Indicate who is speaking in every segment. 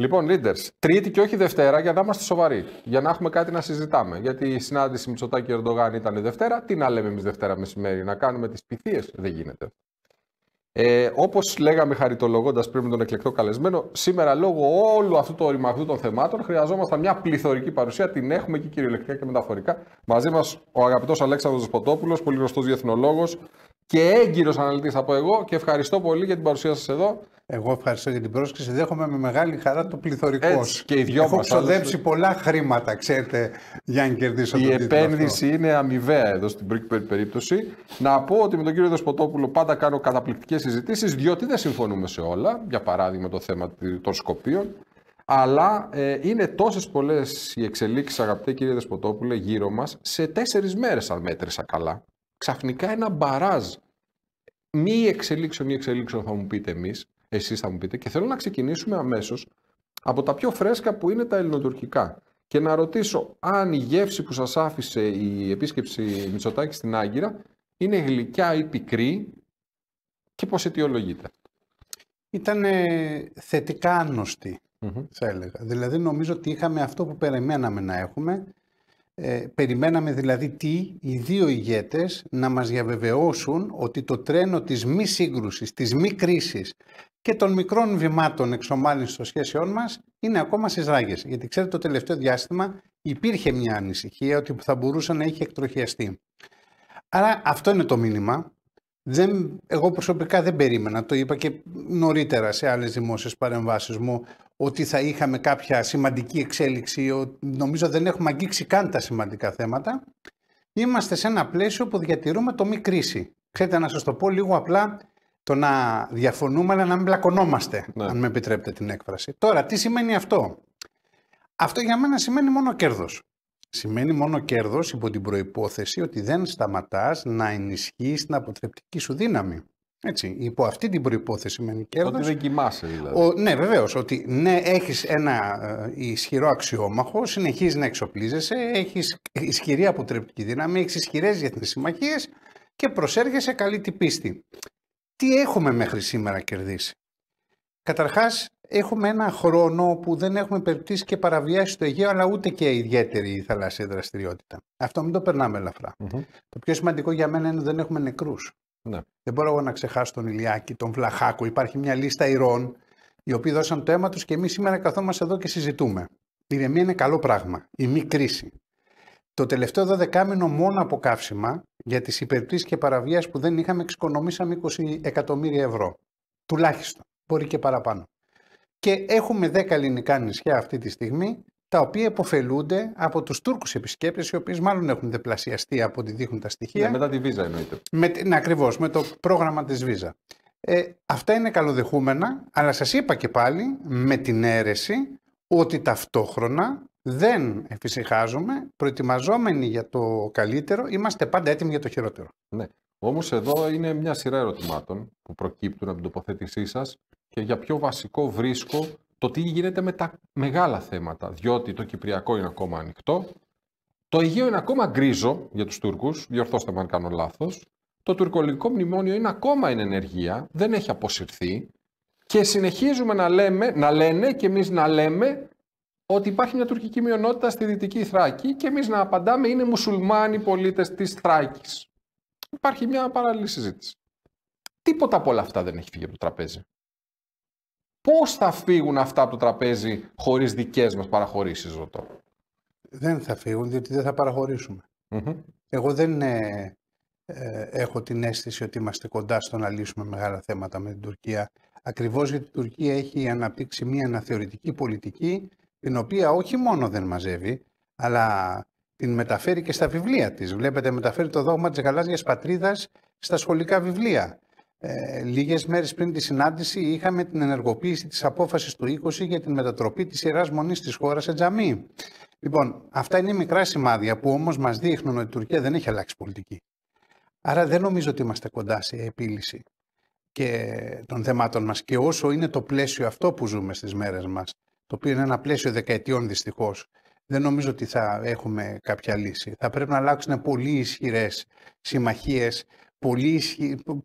Speaker 1: Λοιπόν, leaders, Τρίτη και όχι Δευτέρα για να είμαστε σοβαροί. Για να έχουμε κάτι να συζητάμε. Γιατί η συνάντηση Μητσοτάκη Ερντογάν ήταν η Δευτέρα. Τι να λέμε εμείς Δευτέρα μεσημέρι, να κάνουμε τις πυθίες. Δεν γίνεται. Ε, Όπως λέγαμε χαριτολογώντας πριν με τον εκλεκτό καλεσμένο, σήμερα λόγω όλου αυτού του οριμαγδού των θεμάτων χρειαζόμασταν μια πληθωρική παρουσία. Την έχουμε και κυριολεκτικά και μεταφορικά. Μαζί μας ο αγαπητός Αλέξανδρος Ποτόπουλος, πολύ γνωστός διεθνολόγος
Speaker 2: και έγκυρος αναλυτής από εγώ. Και ευχαριστώ πολύ για την παρουσία σας εδώ. Εγώ ευχαριστώ για την πρόσκληση. Δέχομαι με μεγάλη χαρά το πληθωρικό. Έτσι, και οι δυο Έχω ξοδέψει πολλά χρήματα, ξέρετε,
Speaker 1: για να κερδίσω Η τον τίτλο. Η επένδυση είναι αμοιβαία εδώ στην προκειμένη περίπτωση. Να πω ότι με τον κύριο Δεσποτόπουλο πάντα κάνω καταπληκτικές συζητήσεις, διότι δεν συμφωνούμε σε όλα. Για παράδειγμα, το θέμα των Σκοπίων. Αλλά ε, είναι τόσες πολλές οι εξελίξεις, αγαπητέ κύριε Δεσποτόπουλε, γύρω μας, σε τέσσερις μέρες, αν μέτρησα καλά. Ξαφνικά ένα μπαράζ μη εξελίξεων ή εξελίξεων θα μου πείτε εμείς, εσείς θα μου πείτε. Και θέλω να ξεκινήσουμε αμέσως από τα πιο φρέσκα που είναι τα ελληνοτουρκικά. Και να ρωτήσω αν η γεύση που σας άφησε η επίσκεψη Μητσοτάκη στην Άγκυρα είναι γλυκιά ή πικρή και πώς αιτιολογείται.
Speaker 2: Ήταν άνοστη γνωστή, θα έλεγα. Δηλαδή νομίζω ότι είχαμε αυτό που περιμέναμε να έχουμε. Ε, περιμέναμε δηλαδή τι οι δύο ηγέτες να μας διαβεβαιώσουν ότι το τρένο της μη σύγκρουσης, της μη κρίσης και των μικρών βημάτων εξομάλυνσης των σχέσεών μας είναι ακόμα στις ράγες. Γιατί ξέρετε, το τελευταίο διάστημα υπήρχε μια ανησυχία ότι θα μπορούσε να είχε εκτροχιαστεί. Άρα αυτό είναι το μήνυμα. Δεν, εγώ προσωπικά δεν περίμενα, το είπα και νωρίτερα σε άλλες δημόσιες παρεμβάσεις μου, ότι θα είχαμε κάποια σημαντική εξέλιξη, νομίζω δεν έχουμε αγγίξει καν τα σημαντικά θέματα. Είμαστε σε ένα πλαίσιο που διατηρούμε το μη κρίση. Ξέρετε, να σας το πω λίγο απλά, το να διαφωνούμε αλλά να μην μπλακωνόμαστε, ναι. αν με επιτρέπετε την έκφραση. Τώρα, τι σημαίνει αυτό. Αυτό για μένα σημαίνει μόνο κέρδος. Σημαίνει μόνο κέρδος υπό την προϋπόθεση ότι δεν σταματάς να ενισχύεις την αποτρεπτική σου δύναμη. Έτσι, υπό αυτή την προϋπόθεση σημαίνει κέρδος. Ότι δεν
Speaker 1: κοιμάσαι δηλαδή. Ο, ναι
Speaker 2: βεβαίως, ότι ναι έχεις ένα ε, ισχυρό αξιόμαχο, συνεχίζεις να εξοπλίζεσαι, έχεις ισχυρή αποτρεπτική δύναμη, έχεις ισχυρές διεθνείς συμμαχίες και προσέρχεσαι καλή την πίστη. Τι έχουμε μέχρι σήμερα κερδίσει. Καταρχάς έχουμε ένα χρόνο που δεν έχουμε περπτήσει και παραβιάσει το Αιγαίο αλλά ούτε και ιδιαίτερη η θαλάσσια δραστηριότητα. Αυτό μην το περνάμε ελαφρά. Το πιο σημαντικό για μένα είναι ότι δεν έχουμε νεκρούς. Ναι. Δεν μπορώ εγώ να ξεχάσω τον Ηλιάκη, τον Βλαχάκο. Υπάρχει μια λίστα ηρών οι οποίοι δώσαν το αίμα τους και εμείς σήμερα καθόμαστε εδώ και συζητούμε. Η ηρεμία είναι καλό πράγμα. Η μη κρίση. Το τελευταίο 12 μήνο μόνο από καύσιμα για τις υπερπτήσεις και παραβιάσεις που δεν είχαμε, εξοικονομήσαμε 20 εκατομμύρια ευρώ. Τουλάχιστον. Μπορεί και παραπάνω. Και έχουμε 10 ελληνικά νησιά αυτή τη στιγμή, τα οποία υποφελούνται από τους Τούρκους επισκέπτες, οι οποίοι μάλλον έχουν δεπλασιαστεί από ό,τι δείχνουν τα στοιχεία. Ναι, μετά τη Βίζα εννοείται. Με, ναι, ακριβώς, με το πρόγραμμα της Βίζα. Ε, αυτά είναι καλοδεχούμενα, αλλά σας είπα και πάλι με την αίρεση ότι ταυτόχρονα δεν εφησυχάζουμε, προετοιμαζόμενοι για το καλύτερο, είμαστε πάντα έτοιμοι για το χειρότερο. Ναι. Όμως εδώ
Speaker 1: είναι μια σειρά ερωτημάτων που προκύπτουν από την τοποθέτησή σας και για πιο βασικό βρίσκω το τι γίνεται με τα μεγάλα θέματα. Διότι το Κυπριακό είναι ακόμα ανοιχτό, το Αιγαίο είναι ακόμα γκρίζο για τους Τούρκους, διορθώστε με αν κάνω λάθος. Το Τουρκολογικό μνημόνιο είναι ακόμα εν ενεργεία, δεν έχει αποσυρθεί. Και συνεχίζουμε να, λέμε, να λένε και εμείς να λέμε ότι υπάρχει μια τουρκική μειονότητα στη Δυτική Θράκη και εμείς να απαντάμε είναι μουσουλμάνοι πολίτες της Θράκης. Υπάρχει μια παράλληλη συζήτηση. Τίποτα από όλα αυτά δεν έχει φύγει από το τραπέζι. Πώς θα φύγουν αυτά από το τραπέζι χωρίς δικές μας παραχωρήσεις, ρωτώ.
Speaker 2: Δεν θα φύγουν, διότι δεν θα παραχωρησουμε Εγώ δεν ε, ε, έχω την αίσθηση ότι είμαστε κοντά στο να λύσουμε μεγάλα θέματα με την Τουρκία. Ακριβώς γιατί η Τουρκία έχει αναπτύξει μια αναθεωρητική πολιτική την οποία όχι μόνο δεν μαζεύει, αλλά την μεταφέρει και στα βιβλία της. Βλέπετε, μεταφέρει το δόγμα της γαλάζιας πατρίδας στα σχολικά βιβλία. Ε, λίγες μέρες πριν τη συνάντηση είχαμε την ενεργοποίηση της απόφασης του 20 για την μετατροπή της Ιεράς Μονής της χώρας σε τζαμί. Λοιπόν, αυτά είναι μικρά σημάδια που όμως μας δείχνουν ότι η Τουρκία δεν έχει αλλάξει πολιτική. Άρα δεν νομίζω ότι είμαστε κοντά σε επίλυση και των θεμάτων μας και όσο είναι το πλαίσιο αυτό που ζούμε στις μέρες μας το οποίο είναι ένα πλαίσιο δεκαετιών δυστυχώς, δεν νομίζω ότι θα έχουμε κάποια λύση. Θα πρέπει να αλλάξουν πολύ ισχυρές συμμαχίες,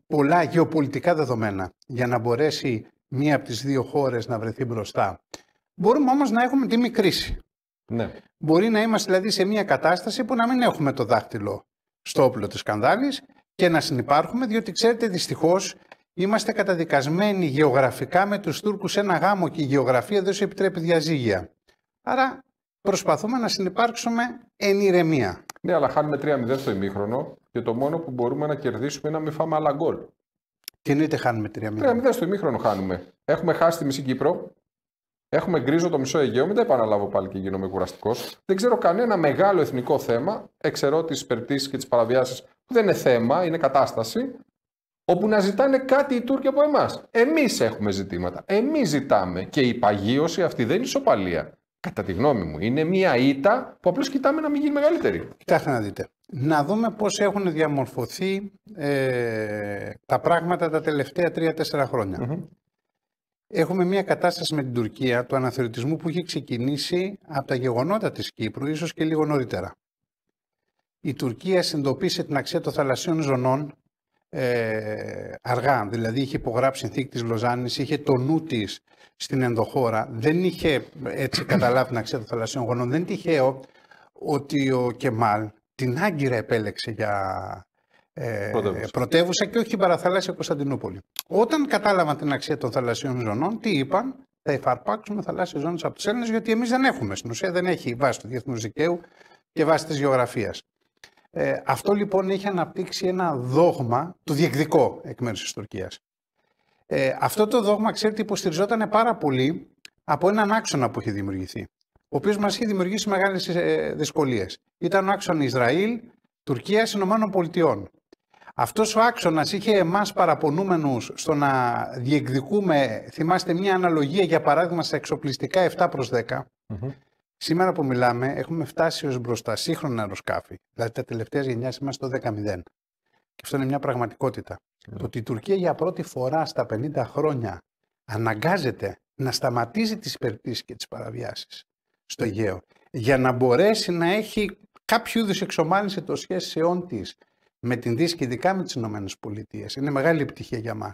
Speaker 2: πολλά γεωπολιτικά δεδομένα για να μπορέσει μία από τις δύο χώρες να βρεθεί μπροστά. Μπορούμε όμως να έχουμε τιμή κρίση. Ναι. Μπορεί να είμαστε δηλαδή σε μία κατάσταση που να μην έχουμε το δάχτυλο στο όπλο της σκανδάλης και να συνεπάρχουμε, διότι ξέρετε δυστυχώς Είμαστε καταδικασμένοι γεωγραφικά με τους Τούρκους ένα γάμο και η γεωγραφία δεν σου επιτρέπει διαζύγια. Άρα προσπαθούμε να συνεπάρξουμε εν ηρεμία. Ναι, αλλά χάνουμε 3-0 στο ημίχρονο και το μόνο που μπορούμε να κερδίσουμε είναι να μην φάμε
Speaker 1: άλλα γκολ. Τι εννοείται χάνουμε 3-0. 3-0 στο ημίχρονο χάνουμε. Έχουμε χάσει τη μισή Κύπρο. Έχουμε γκρίζο το μισό Αιγαίο. Μην τα επαναλάβω πάλι και γίνομαι κουραστικός. Δεν ξέρω κανένα μεγάλο εθνικό θέμα, εξαιρώ τι περτήσει και τις παραβιάσεις, που δεν είναι θέμα, είναι κατάσταση, όπου να ζητάνε κάτι οι Τούρκοι από εμάς. Εμείς έχουμε ζητήματα. Εμείς ζητάμε. Και η παγίωση αυτή δεν είναι ισοπαλία. Κατά τη γνώμη μου, είναι μια ήττα που απλώς κοιτάμε να μην
Speaker 2: γίνει μεγαλύτερη. Κοιτάξτε να δείτε. Να δούμε πώς έχουν διαμορφωθεί ε, τα πράγματα τα τελευταια τρια τρία-τέσσερα χρονια Έχουμε μια κατάσταση με την Τουρκία του αναθεωρητισμού που είχε ξεκινήσει από τα γεγονότα της Κύπρου, ίσως και λίγο νωρίτερα. Η Τουρκία συνειδητοποίησε την αξία των θαλασσίων ζωνών ε, αργά. Δηλαδή είχε υπογράψει συνθήκη της Λοζάνης, είχε το νου της στην ενδοχώρα. Δεν είχε έτσι καταλάβει την αξία των θαλασσίων γονών. Δεν τυχαίο ότι ο Κεμάλ την Άγκυρα επέλεξε για ε, πρωτεύουσα. πρωτεύουσα και όχι την παραθαλάσσια Κωνσταντινούπολη. Όταν κατάλαβαν την αξία των θαλασσίων ζωνών, τι είπαν, θα υφαρπάξουμε θαλάσσιες ζώνες από του Έλληνες, γιατί εμείς δεν έχουμε. Στην ουσία δεν έχει βάση του διεθνούς δικαίου και βάση της γεωγραφίας. Ε, αυτό λοιπόν έχει αναπτύξει ένα δόγμα, το διεκδικό εκ μέρους της Τουρκίας. Ε, αυτό το δόγμα, ξέρετε, υποστηριζόταν πάρα πολύ από έναν άξονα που είχε δημιουργηθεί, ο οποίος μας είχε δημιουργήσει μεγάλες ε, δυσκολίες. Ήταν ο άξονας Ισραήλ, τουρκια Ηνωμένων Πολιτειών. Αυτός ο άξονας είχε εμάς παραπονούμενους στο να διεκδικούμε, θυμάστε μια αναλογία για παράδειγμα στα εξοπλιστικά 7 προς 10, Σήμερα που μιλάμε, έχουμε φτάσει ως μπροστά σύγχρονα αεροσκάφη. Δηλαδή, τα τελευταία γενιά είμαστε στο 10-0. Και αυτό είναι μια πραγματικότητα. Mm. Το ότι η Τουρκία για πρώτη φορά στα 50 χρόνια αναγκάζεται να σταματήσει τις υπερπτήσεις και τις παραβιάσεις στο ναι. Αιγαίο για να μπορέσει να έχει κάποιο είδους εξομάλυνση των σχέσεών της με την Δύση και ειδικά με τις ΗΠΑ. Είναι μεγάλη επιτυχία για μας.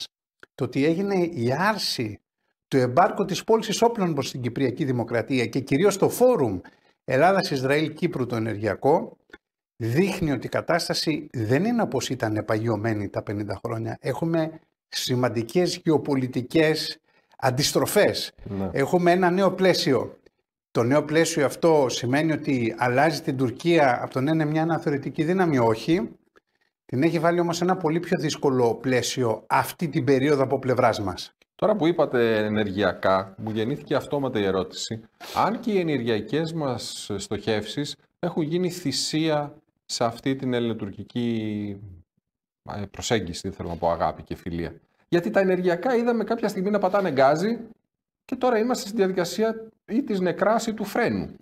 Speaker 2: Το ότι έγινε η άρση το εμπάρκο της πώλησης όπλων προς την Κυπριακή Δημοκρατία και κυρίως το φόρουμ Ελλάδας-Ισραήλ-Κύπρου το ενεργειακό δείχνει ότι η κατάσταση δεν είναι όπως ήταν παγιωμένη τα 50 χρόνια. Έχουμε σημαντικές γεωπολιτικές αντιστροφές. Ναι. Έχουμε ένα νέο πλαίσιο. Το νέο πλαίσιο αυτό σημαίνει ότι αλλάζει την Τουρκία από τον ένα μια αναθεωρητική δύναμη, όχι. Την έχει βάλει όμως ένα πολύ πιο δύσκολο πλαίσιο αυτή την περίοδο από πλευράς μας.
Speaker 1: Τώρα που είπατε ενεργειακά, μου γεννήθηκε αυτόματα η ερώτηση. Αν και οι ενεργειακές μας στοχεύσεις έχουν γίνει θυσία σε αυτή την ελληνοτουρκική προσέγγιση, δεν θέλω να πω αγάπη και φιλία. Γιατί τα ενεργειακά είδαμε κάποια στιγμή να πατάνε γκάζι και τώρα
Speaker 2: είμαστε στη διαδικασία ή της νεκράς ή του φρένου.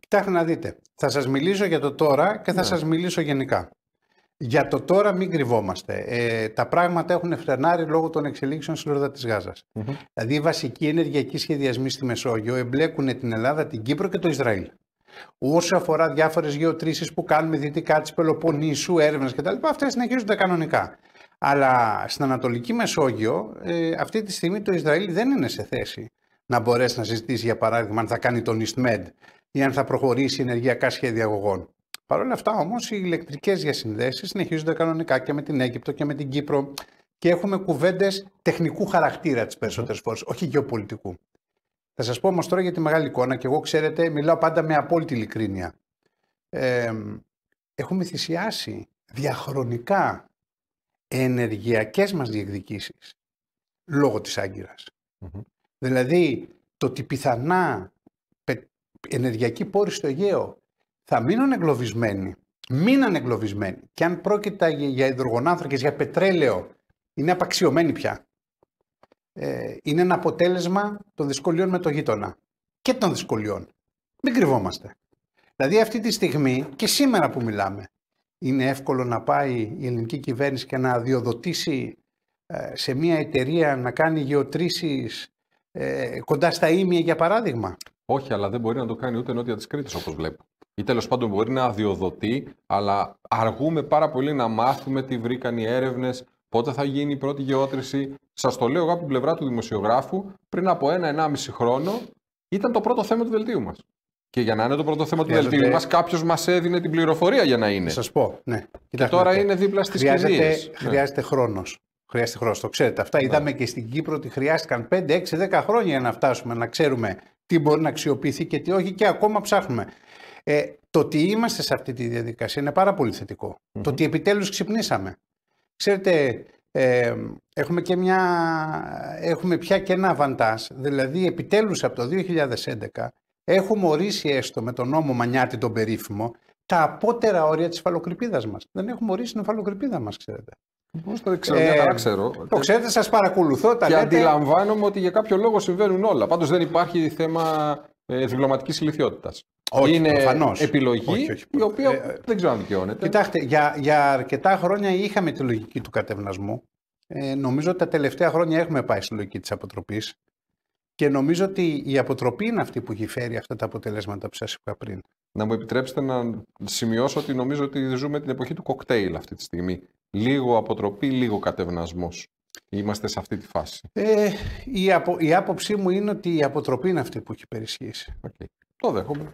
Speaker 2: Κοιτάξτε να δείτε. Θα σας μιλήσω για το τώρα και θα ναι. σας μιλήσω γενικά. Για το τώρα μην κρυβόμαστε. Ε, τα πράγματα έχουν φρενάρει λόγω των εξελίξεων στην Ορδα της Γάζας. Mm-hmm. Δηλαδή οι βασικοί ενεργειακοί σχεδιασμοί στη Μεσόγειο εμπλέκουν την Ελλάδα, την Κύπρο και το Ισραήλ. Όσο αφορά διάφορες γεωτρήσεις που κάνουμε δυτικά της Πελοποννήσου, έρευνες κτλ. Αυτά συνεχίζονται κανονικά. Αλλά στην Ανατολική Μεσόγειο ε, αυτή τη στιγμή το Ισραήλ δεν είναι σε θέση να μπορέσει να συζητήσει για παράδειγμα αν θα κάνει τον EastMed ή αν θα προχωρήσει ενεργειακά σχέδια αγωγών. Παρ' όλα αυτά όμως οι ηλεκτρικές διασυνδέσεις συνεχίζονται κανονικά και με την Αίγυπτο και με την Κύπρο και έχουμε κουβέντες τεχνικού χαρακτήρα τις περισσότερες φορές, όχι γεωπολιτικού. Θα σας πω όμως τώρα για τη μεγάλη εικόνα και εγώ ξέρετε μιλάω πάντα με απόλυτη ειλικρίνεια. έχουμε θυσιάσει διαχρονικά ενεργειακές μας διεκδικήσεις λόγω της αγκυρας Δηλαδή το ότι πιθανά ενεργειακή πόρη στο Αιγαίο θα μείνουν εγκλωβισμένοι. Μείναν εγκλωβισμένοι. Και αν πρόκειται για υδρογονάνθρακες, για πετρέλαιο, είναι απαξιωμένοι πια. Ε, είναι ένα αποτέλεσμα των δυσκολιών με το γείτονα. Και των δυσκολιών. Μην κρυβόμαστε. Δηλαδή αυτή τη στιγμή και σήμερα που μιλάμε, είναι εύκολο να πάει η ελληνική κυβέρνηση και να αδειοδοτήσει ε, σε μια εταιρεία να κάνει γεωτρήσεις ε, κοντά στα Ήμια για παράδειγμα.
Speaker 1: Όχι, αλλά δεν μπορεί να το κάνει ούτε νότια της Κρήτης, όπως βλέπω ή τέλος πάντων μπορεί να αδειοδοτεί, αλλά αργούμε πάρα πολύ να μάθουμε τι βρήκαν οι έρευνες, πότε θα γίνει η πρώτη γεώτρηση. Σας το λέω εγώ από την πλευρά του δημοσιογράφου, πριν από ένα-ενάμιση χρόνο ήταν το πρώτο θέμα του δελτίου μας. Και για να είναι το πρώτο θέμα του δελτίου μας, κάποιος μας έδινε την πληροφορία για να είναι.
Speaker 2: Σας πω, ναι. Και τώρα είναι δίπλα στις Χρειάζεται, χρειάζεται, χρόνο. Ναι. Χρειάζεται χρόνος, το ξέρετε. Αυτά ναι. είδαμε και στην Κύπρο ότι χρειάστηκαν 5, 6, 10 χρόνια για να φτάσουμε να ξέρουμε τι μπορεί να αξιοποιηθεί και τι όχι, και ακόμα ψάχνουμε. Ε, το ότι είμαστε σε αυτή τη διαδικασία είναι πάρα πολύ θετικό. Το ότι επιτέλους ξυπνήσαμε. Ξέρετε, ε, έχουμε, και μια, έχουμε πια και ένα βαντάζ, δηλαδή επιτέλους από το 2011 έχουμε ορίσει έστω με τον νόμο Μανιάτη τον περίφημο τα απότερα όρια της φαλοκρηπίδας μας. Δεν έχουμε ορίσει την φαλοκρηπίδα μας, ξέρετε. Πώς το ξέρω, ε,
Speaker 1: ξέρω. Το ξέρετε, σας
Speaker 2: παρακολουθώ. Τα και λέτε...
Speaker 1: αντιλαμβάνομαι ότι για κάποιο λόγο συμβαίνουν όλα. Πάντως δεν υπάρχει θέμα ε, διπλωματικής όχι, είναι προφανώς. επιλογή όχι, όχι, η
Speaker 2: οποία ε, ε, δεν ξέρω αν δικαιώνεται. Κοιτάξτε, για, για αρκετά χρόνια είχαμε τη λογική του κατευνασμού. Ε, νομίζω ότι τα τελευταία χρόνια έχουμε πάει στη λογική της αποτροπής και νομίζω ότι η αποτροπή είναι αυτή που έχει φέρει αυτά τα αποτελέσματα που σας είπα πριν.
Speaker 1: Να μου επιτρέψετε να σημειώσω ότι νομίζω ότι ζούμε την εποχή του κοκτέιλ αυτή τη στιγμή. Λίγο αποτροπή, λίγο κατευνασμός. Είμαστε σε αυτή τη φάση.
Speaker 2: Ε, η, η άποψή μου είναι ότι η αποτροπή είναι αυτή που έχει περισχύσει. Okay.
Speaker 1: Το δέχομαι.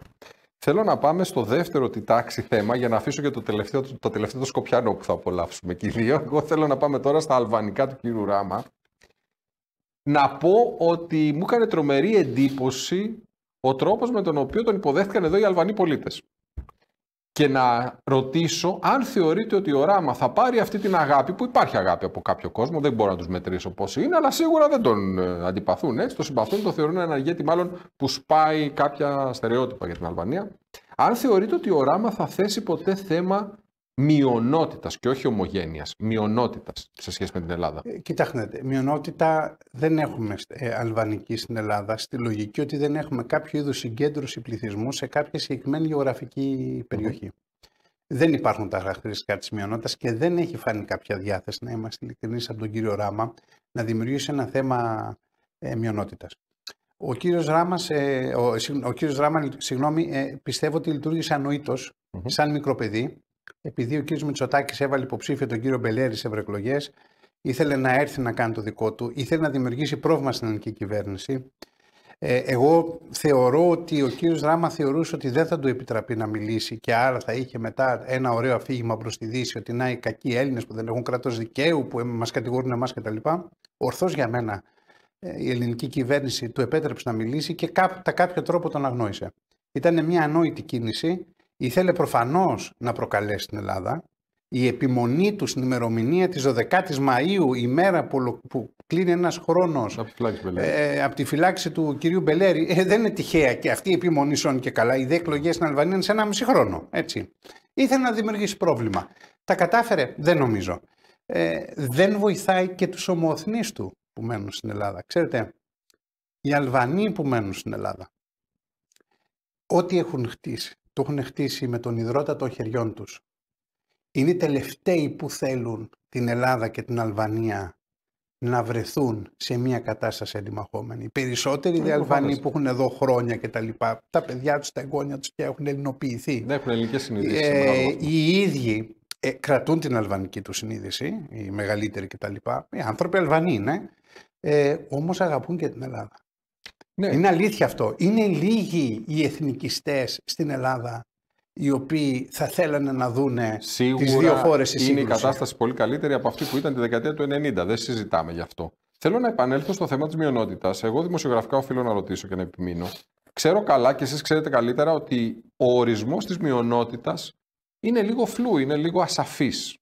Speaker 1: Θέλω να πάμε στο δεύτερο τάξη θέμα για να αφήσω και το τελευταίο, το τελευταίο το σκοπιάνο που θα απολαύσουμε και δύο. Εγώ θέλω να πάμε τώρα στα αλβανικά του κύριου Ράμα. Να πω ότι μου έκανε τρομερή εντύπωση ο τρόπος με τον οποίο τον υποδέχτηκαν εδώ οι Αλβανοί πολίτες και να ρωτήσω αν θεωρείτε ότι ο Ράμα θα πάρει αυτή την αγάπη που υπάρχει αγάπη από κάποιο κόσμο, δεν μπορώ να τους μετρήσω πώς είναι, αλλά σίγουρα δεν τον ε, αντιπαθούν έτσι, το συμπαθούν, το θεωρούν ένα ηγέτη μάλλον που σπάει κάποια στερεότυπα για την Αλβανία. Αν θεωρείτε ότι ο Ράμα θα θέσει ποτέ θέμα μειονότητας και όχι ομογένειας, μειονότητας σε σχέση με την Ελλάδα. Ε,
Speaker 2: κοιτάξτε, μειονότητα δεν έχουμε ε, αλβανική στην Ελλάδα στη λογική ότι δεν έχουμε κάποιο είδους συγκέντρωση πληθυσμού σε κάποια συγκεκριμένη γεωγραφική Δεν υπάρχουν τα χαρακτηριστικά της μειονότητας και δεν έχει φάνει κάποια διάθεση, να είμαστε ειλικρινείς, από τον κύριο Ράμα να δημιουργήσει ένα θέμα ε, μειονότητας. Ο κύριος Ράμα, ε, ο, ο κύριος Ράμα συγγνώμη, ε, πιστεύω ότι λειτουργήσε σαν μικρό επειδή ο κ. Μητσοτάκης έβαλε υποψήφιο τον κύριο Μπελέρη σε ευρωεκλογές, ήθελε να έρθει να κάνει το δικό του, ήθελε να δημιουργήσει πρόβλημα στην ελληνική κυβέρνηση. Ε, εγώ θεωρώ ότι ο κύριος Ράμα θεωρούσε ότι δεν θα του επιτραπεί να μιλήσει και άρα θα είχε μετά ένα ωραίο αφήγημα προς τη Δύση ότι να οι κακοί Έλληνες που δεν έχουν κράτος δικαίου, που ε, μας κατηγορούν εμάς κτλ. Ορθώς για μένα ε, η ελληνική κυβέρνηση του επέτρεψε να μιλήσει και κατά κάποιο τρόπο τον αγνόησε. Ήταν μια ανόητη κίνηση ήθελε προφανώς να προκαλέσει την Ελλάδα. Η επιμονή του στην ημερομηνία της 12 η Μαΐου, η μέρα που, που κλείνει ένας χρόνος από τη, ε, από τη φυλάξη του κυρίου Μπελέρη, ε, δεν είναι τυχαία και αυτή η επιμονή σώνει και καλά. Οι δε εκλογές στην Αλβανία είναι σε ένα μισή χρόνο, έτσι. Ήθελε να δημιουργήσει πρόβλημα. Τα κατάφερε, δεν νομίζω. Ε, δεν βοηθάει και τους ομοθνείς του που μένουν στην Ελλάδα. Ξέρετε, οι Αλβανοί που μένουν στην Ελλάδα, ό,τι έχουν χτίσει, το έχουν χτίσει με τον υδρότα των χεριών τους. Είναι οι τελευταίοι που θέλουν την Ελλάδα και την Αλβανία να βρεθούν σε μια κατάσταση αντιμαχόμενη. Οι περισσότεροι ναι, δε Αλβανοί που έχουν εδώ χρόνια και τα λοιπά, τα παιδιά τους, τα εγγόνια τους και έχουν ελληνοποιηθεί. Δεν ναι, έχουν ελληνικές συνείδησεις. Ε, οι ίδιοι ε, κρατούν την αλβανική τους συνείδηση, οι μεγαλύτεροι κτλ. Οι άνθρωποι Αλβανοί είναι, ε, όμως αγαπούν και την Ελλάδα. Ναι. Είναι αλήθεια αυτό. Είναι λίγοι οι εθνικιστές στην Ελλάδα οι οποίοι θα θέλανε να δούνε τις τις δύο χώρες Σίγουρα είναι η κατάσταση
Speaker 1: πολύ καλύτερη από αυτή που ήταν τη δεκαετία του 90. Δεν συζητάμε γι' αυτό. Θέλω να επανέλθω στο θέμα της μειονότητας. Εγώ δημοσιογραφικά οφείλω να ρωτήσω και να επιμείνω. Ξέρω καλά και εσείς ξέρετε καλύτερα ότι ο ορισμός της μειονότητας είναι λίγο φλού, είναι λίγο ασαφής.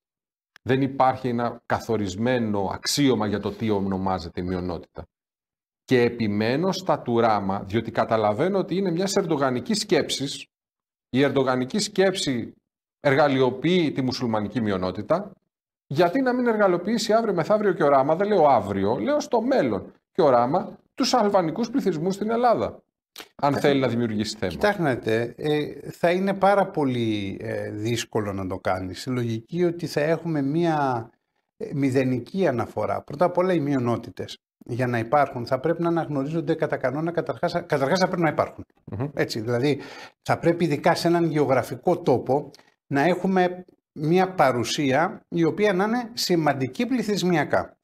Speaker 1: Δεν υπάρχει ένα καθορισμένο αξίωμα για το τι ονομάζεται η μειονότητα και επιμένω στα τουράμα, διότι καταλαβαίνω ότι είναι μιας ερντογανικής σκέψης. Η ερντογανική σκέψη εργαλειοποιεί τη μουσουλμανική μειονότητα. Γιατί να μην εργαλοποιήσει αύριο μεθαύριο και οράμα, δεν λέω αύριο, λέω στο μέλλον και οράμα τους αλβανικούς πληθυσμούς στην Ελλάδα.
Speaker 2: Αν ε, θέλει να δημιουργήσει θέμα. Κοιτάξτε, ε, θα είναι πάρα πολύ ε, δύσκολο να το κάνεις. Στη λογική ότι θα έχουμε μία μηδενική αναφορά. Πρώτα απ' όλα οι μειονότητες για να υπάρχουν θα πρέπει να αναγνωρίζονται κατά κανόνα, καταρχάς, καταρχάς θα πρέπει να υπαρχουν Έτσι, δηλαδή θα πρέπει ειδικά σε έναν γεωγραφικό τόπο να έχουμε μια παρουσία η οποία να είναι σημαντική πληθυσμιακά.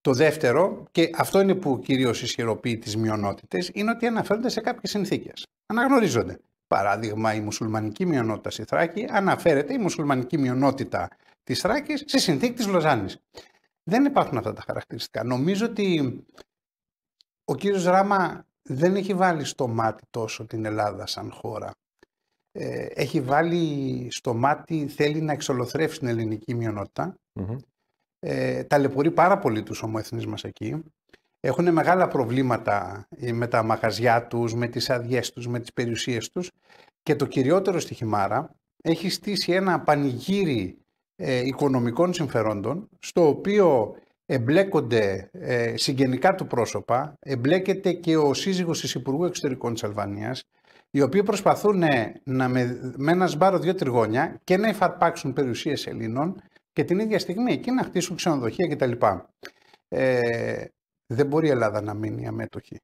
Speaker 2: Το δεύτερο, και αυτό είναι που κυρίως ισχυροποιεί τις μειονότητες, είναι ότι αναφέρονται σε κάποιες συνθήκες. Αναγνωρίζονται. Παράδειγμα, η μουσουλμανική μειονότητα στη Θράκη αναφέρεται η μουσουλμανική μειονότητα της Θράκης στη συνθήκη της Λοζάνης δεν υπάρχουν αυτά τα χαρακτηριστικά. Νομίζω ότι ο κύριος Ράμα δεν έχει βάλει στο μάτι τόσο την Ελλάδα σαν χώρα. Ε, έχει βάλει στο μάτι, θέλει να εξολοθρεύσει την ελληνική Ε, ταλαιπωρεί πάρα πολύ τους ομοεθνείς μας εκεί. Έχουν μεγάλα προβλήματα ε, με τα μαγαζιά τους, με τις αδειές τους, με τις περιουσίες τους. Και το κυριότερο στη Χιμάρα έχει στήσει ένα πανηγύρι ε, οικονομικών συμφερόντων, στο οποίο εμπλέκονται ε, συγγενικά του πρόσωπα, εμπλέκεται και ο σύζυγος της Υπουργού Εξωτερικών της Αλβανίας, οι οποίοι προσπαθούν ε, να με, ένα σμπάρο δύο τριγώνια και να υφαρπάξουν περιουσίες Ελλήνων και την ίδια στιγμή εκεί να χτίσουν ξενοδοχεία κτλ. Ε, δεν μπορεί η Ελλάδα να μείνει αμέτωχη.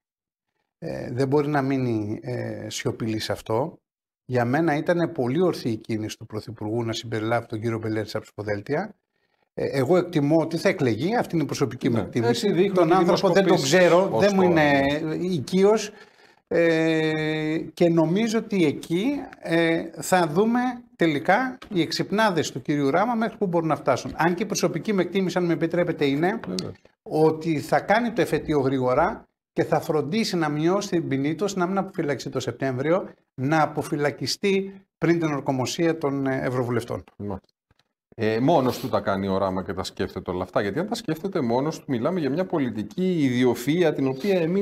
Speaker 2: Ε, δεν μπορεί να μείνει ε, σιωπηλή σε αυτό για μένα ήταν πολύ ορθή η κίνηση του Πρωθυπουργού να συμπεριλάβει τον κύριο Μπελέρη στα ε, Εγώ εκτιμώ ότι θα εκλεγεί, αυτή είναι η προσωπική μου ναι. εκτίμηση. Τον άνθρωπο δεν τον ξέρω, δεν μου είναι οικείος. Ε, και νομίζω ότι εκεί ε, θα δούμε τελικά οι εξυπνάδες του κύριου Ράμα μέχρι που μπορούν να φτάσουν. Αν και η προσωπική μου εκτίμηση, αν με επιτρέπετε, είναι ότι θα κάνει το εφετείο γρήγορα και θα φροντίσει να μειώσει την ποινή του, να μην αποφυλακιστεί το Σεπτέμβριο, να αποφυλακιστεί πριν την ορκομοσία των ε, Ευρωβουλευτών.
Speaker 1: Ε, μόνος του τα κάνει οράμα και τα σκέφτεται όλα αυτά. Γιατί αν τα σκέφτεται μόνος του, μιλάμε για μια πολιτική ιδιοφία την οποία εμείς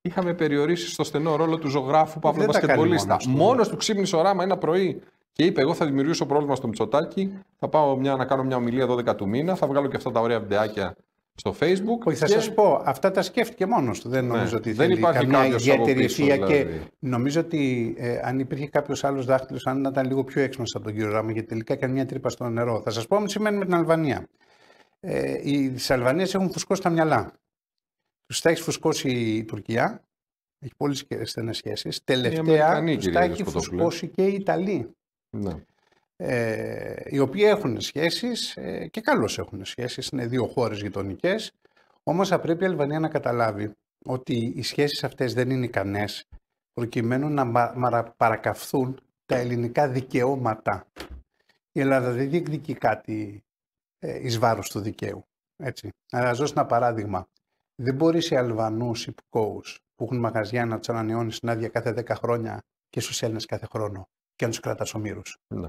Speaker 1: είχαμε περιορίσει στο στενό ρόλο του ζωγράφου Παύλου Μπασκετμπολίστα. Μόνος του ξύπνησε οράμα ένα πρωί και είπε: Εγώ θα δημιουργήσω πρόβλημα στο Μητσοτάκι. Θα πάω μια, να κάνω μια ομιλία 12 του μήνα. Θα βγάλω και αυτά τα ωραία βιντεάκια
Speaker 2: στο Facebook. Όχι, θα και... σας πω, αυτά τα σκέφτηκε μόνος του. Δεν ναι. νομίζω ότι δεν υπάρχει καμία ιδιαίτερη ευθεία. Και δηλαδή. νομίζω ότι ε, αν υπήρχε κάποιος άλλος δάχτυλος, αν ήταν λίγο πιο έξυπνο από τον κύριο Ράμα, γιατί τελικά έκανε μια τρύπα στο νερό. Θα σας πω όμως σημαίνει με την Αλβανία. Ε, οι τη έχουν φουσκώσει τα μυαλά. Τους τα έχει φουσκώσει η Τουρκία. Έχει πολύ στενές σχέσεις. Τελευταία του τα έχει φουσκώσει και η Ιταλία. Ναι ε, οι οποίοι έχουν σχέσεις ε, και καλώς έχουν σχέσεις, είναι δύο χώρες γειτονικές. όμως θα πρέπει η Αλβανία να καταλάβει ότι οι σχέσεις αυτές δεν είναι ικανές προκειμένου να παρακαφθούν παρακαυθούν τα ελληνικά δικαιώματα. Η Ελλάδα δεν διεκδικεί κάτι ε, εις βάρος του δικαίου. Έτσι. Να δώσω ένα παράδειγμα. Δεν μπορείς οι Αλβανούς υπηκόους που έχουν μαγαζιά να τους ανανεώνεις συνάδεια κάθε 10 χρόνια και στους Έλληνες κάθε χρόνο και να τους κρατάς Ναι.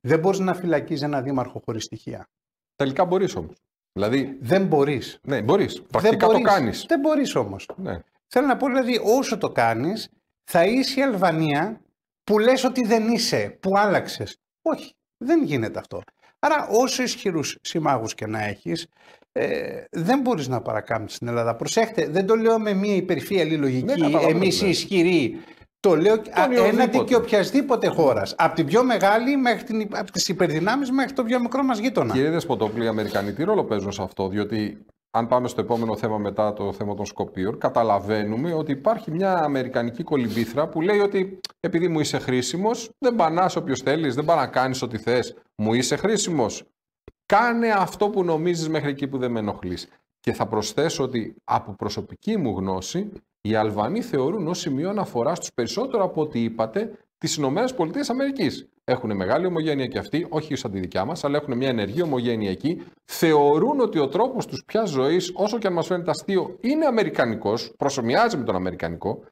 Speaker 2: Δεν μπορεί να φυλακίζει ένα δήμαρχο χωρίς στοιχεία. Τελικά μπορείς όμως. Δηλαδή... Δεν μπορείς. Ναι, μπορείς. Πρακτικά το κάνεις. Δεν μπορείς όμως. Ναι. Θέλω να πω δηλαδή, όσο το κάνεις, θα είσαι η Αλβανία που λες ότι δεν είσαι, που άλλαξες. Όχι, δεν γίνεται αυτό. Άρα, όσο ισχυρούς συμμάχους και να έχεις, ε, δεν μπορείς να παρακάμψεις την Ελλάδα. Προσέχτε, δεν το λέω με μια υπερφύαλη λογική. Εμείς οι ναι. ισχυροί το λέω έναντι και οποιασδήποτε χώρας. Από την πιο μεγάλη μέχρι την, από τις υπερδυνάμεις μέχρι το πιο μικρό μας γείτονα.
Speaker 1: Κύριε Δεσποτόπουλη, οι Αμερικανοί τι ρόλο παίζουν σε αυτό, διότι αν πάμε στο επόμενο θέμα μετά το θέμα των Σκοπίων, καταλαβαίνουμε ότι υπάρχει μια αμερικανική κολυμπήθρα που λέει ότι επειδή μου είσαι χρήσιμος, δεν πανάς όποιος θέλεις, δεν πάνε να κάνει ό,τι θες. Μου είσαι χρήσιμος. Κάνε αυτό που νομίζεις μέχρι εκεί που δεν με ενοχλείς. Και θα προσθέσω ότι από προσωπική μου γνώση οι Αλβανοί θεωρούν ως σημείο αναφοράς τους περισσότερο από ό,τι είπατε τις Ηνωμένες Πολιτείες Αμερικής. Έχουν μεγάλη ομογένεια και αυτοί, όχι σαν τη δικιά μας, αλλά έχουν μια ενεργή ομογένεια εκεί. Θεωρούν ότι ο τρόπος τους πια ζωής, όσο και αν μας φαίνεται αστείο, είναι Αμερικανικός, προσωμιάζει με τον Αμερικανικό,